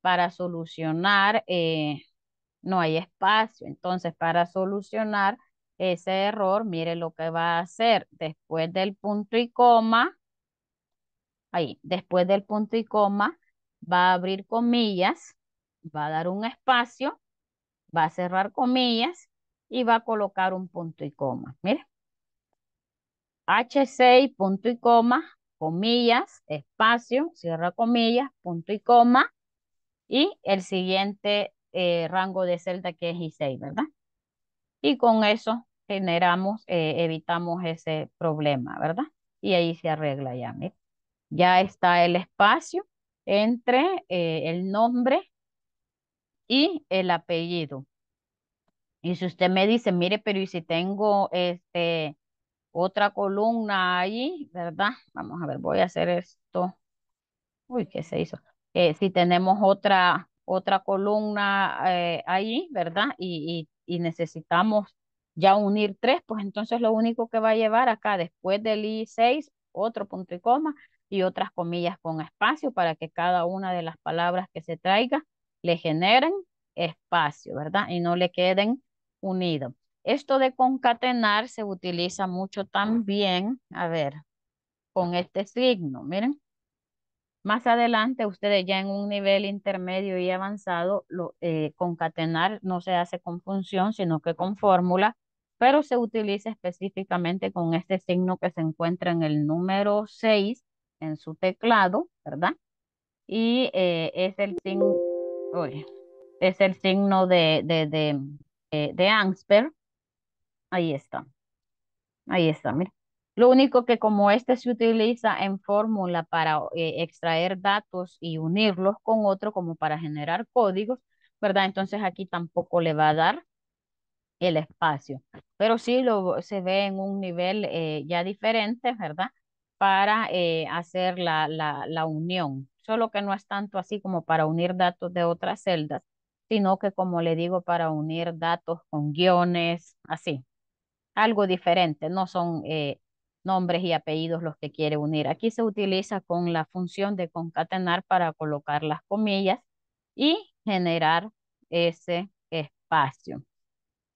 para solucionar, eh, no hay espacio. Entonces, para solucionar ese error, mire lo que va a hacer. Después del punto y coma, ahí, después del punto y coma, va a abrir comillas, va a dar un espacio, va a cerrar comillas y va a colocar un punto y coma. mire, H6, punto y coma, comillas, espacio, cierra comillas, punto y coma. Y el siguiente eh, rango de celda que es I6, ¿verdad? Y con eso generamos, eh, evitamos ese problema, ¿verdad? Y ahí se arregla ya, mire, Ya está el espacio entre eh, el nombre y el apellido. Y si usted me dice, mire, pero y si tengo este otra columna ahí, ¿verdad? Vamos a ver, voy a hacer esto. Uy, ¿qué se hizo? Eh, si tenemos otra, otra columna eh, ahí, ¿verdad? Y, y, necesitamos ya unir tres, pues entonces lo único que va a llevar acá después del I6, otro punto y coma y otras comillas con espacio para que cada una de las palabras que se traiga le generen espacio, ¿verdad? Y no le queden unido. Esto de concatenar se utiliza mucho también, a ver, con este signo, miren. Más adelante, ustedes ya en un nivel intermedio y avanzado, lo, eh, concatenar no se hace con función, sino que con fórmula, pero se utiliza específicamente con este signo que se encuentra en el número 6 en su teclado, ¿verdad? Y eh, es el signo, es el signo de, de eh, de Ansper. Ahí está. Ahí está, mira. Lo único que como este se utiliza en fórmula para eh, extraer datos y unirlos con otro como para generar códigos, ¿verdad? Entonces aquí tampoco le va a dar el espacio. Pero sí lo, se ve en un nivel eh, ya diferente, ¿verdad? Para hacer la, la, la unión. Solo que no es tanto así como para unir datos de otras celdas, sino que como le digo, para unir datos con guiones, así, algo diferente, no son eh, nombres y apellidos los que quiere unir. Aquí se utiliza con la función de concatenar para colocar las comillas y generar ese espacio.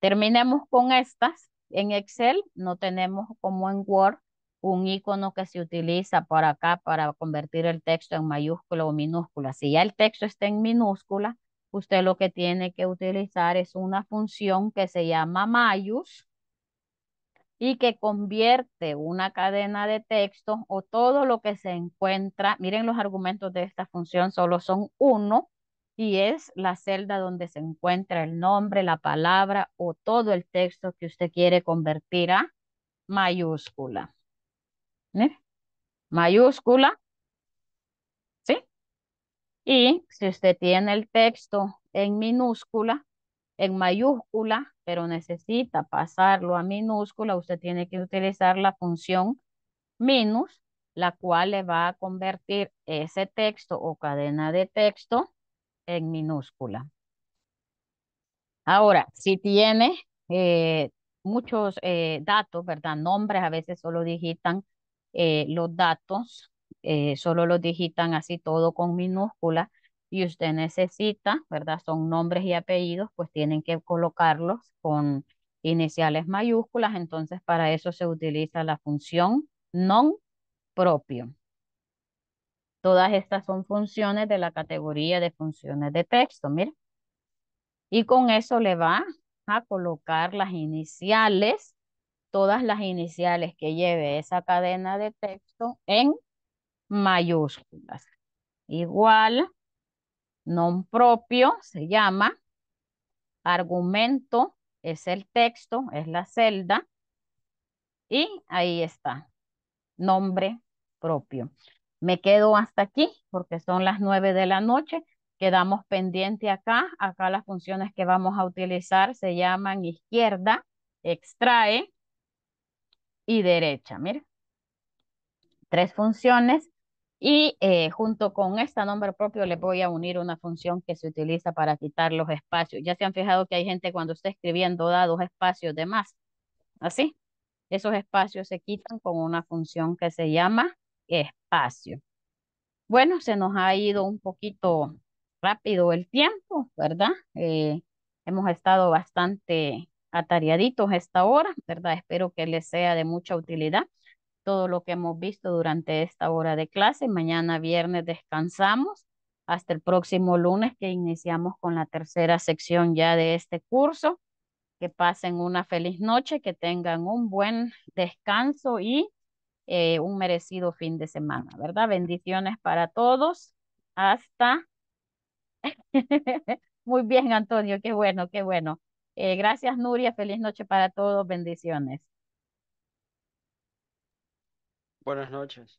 Terminemos con estas. En Excel no tenemos como en Word un icono que se utiliza por acá para convertir el texto en mayúscula o minúscula. Si ya el texto está en minúscula, usted lo que tiene que utilizar es una función que se llama mayus y que convierte una cadena de texto o todo lo que se encuentra, miren los argumentos de esta función, solo son uno, y es la celda donde se encuentra el nombre, la palabra o todo el texto que usted quiere convertir a mayúscula. ¿Eh? Mayúscula y si usted tiene el texto en minúscula, en mayúscula, pero necesita pasarlo a minúscula, usted tiene que utilizar la función minus, la cual le va a convertir ese texto o cadena de texto en minúscula. Ahora, si tiene eh, muchos eh, datos, ¿verdad? Nombres, a veces solo digitan eh, los datos eh, solo los digitan así todo con minúscula y usted necesita, ¿verdad? Son nombres y apellidos, pues tienen que colocarlos con iniciales mayúsculas, entonces para eso se utiliza la función non propio. Todas estas son funciones de la categoría de funciones de texto, mire. Y con eso le va a colocar las iniciales, todas las iniciales que lleve esa cadena de texto en mayúsculas. Igual, non propio se llama, argumento es el texto, es la celda, y ahí está, nombre propio. Me quedo hasta aquí porque son las nueve de la noche. Quedamos pendiente acá. Acá las funciones que vamos a utilizar se llaman izquierda, extrae y derecha. Mira, tres funciones y eh, junto con este nombre propio le voy a unir una función que se utiliza para quitar los espacios. Ya se han fijado que hay gente cuando está escribiendo dados espacios de más. Así. Esos espacios se quitan con una función que se llama espacio. Bueno, se nos ha ido un poquito rápido el tiempo, ¿verdad? Eh, hemos estado bastante atareaditos esta hora, ¿verdad? Espero que les sea de mucha utilidad todo lo que hemos visto durante esta hora de clase. Mañana viernes descansamos hasta el próximo lunes que iniciamos con la tercera sección ya de este curso. Que pasen una feliz noche, que tengan un buen descanso y eh, un merecido fin de semana, ¿verdad? Bendiciones para todos. Hasta. Muy bien, Antonio, qué bueno, qué bueno. Eh, gracias, Nuria. Feliz noche para todos. Bendiciones. Buenas noches.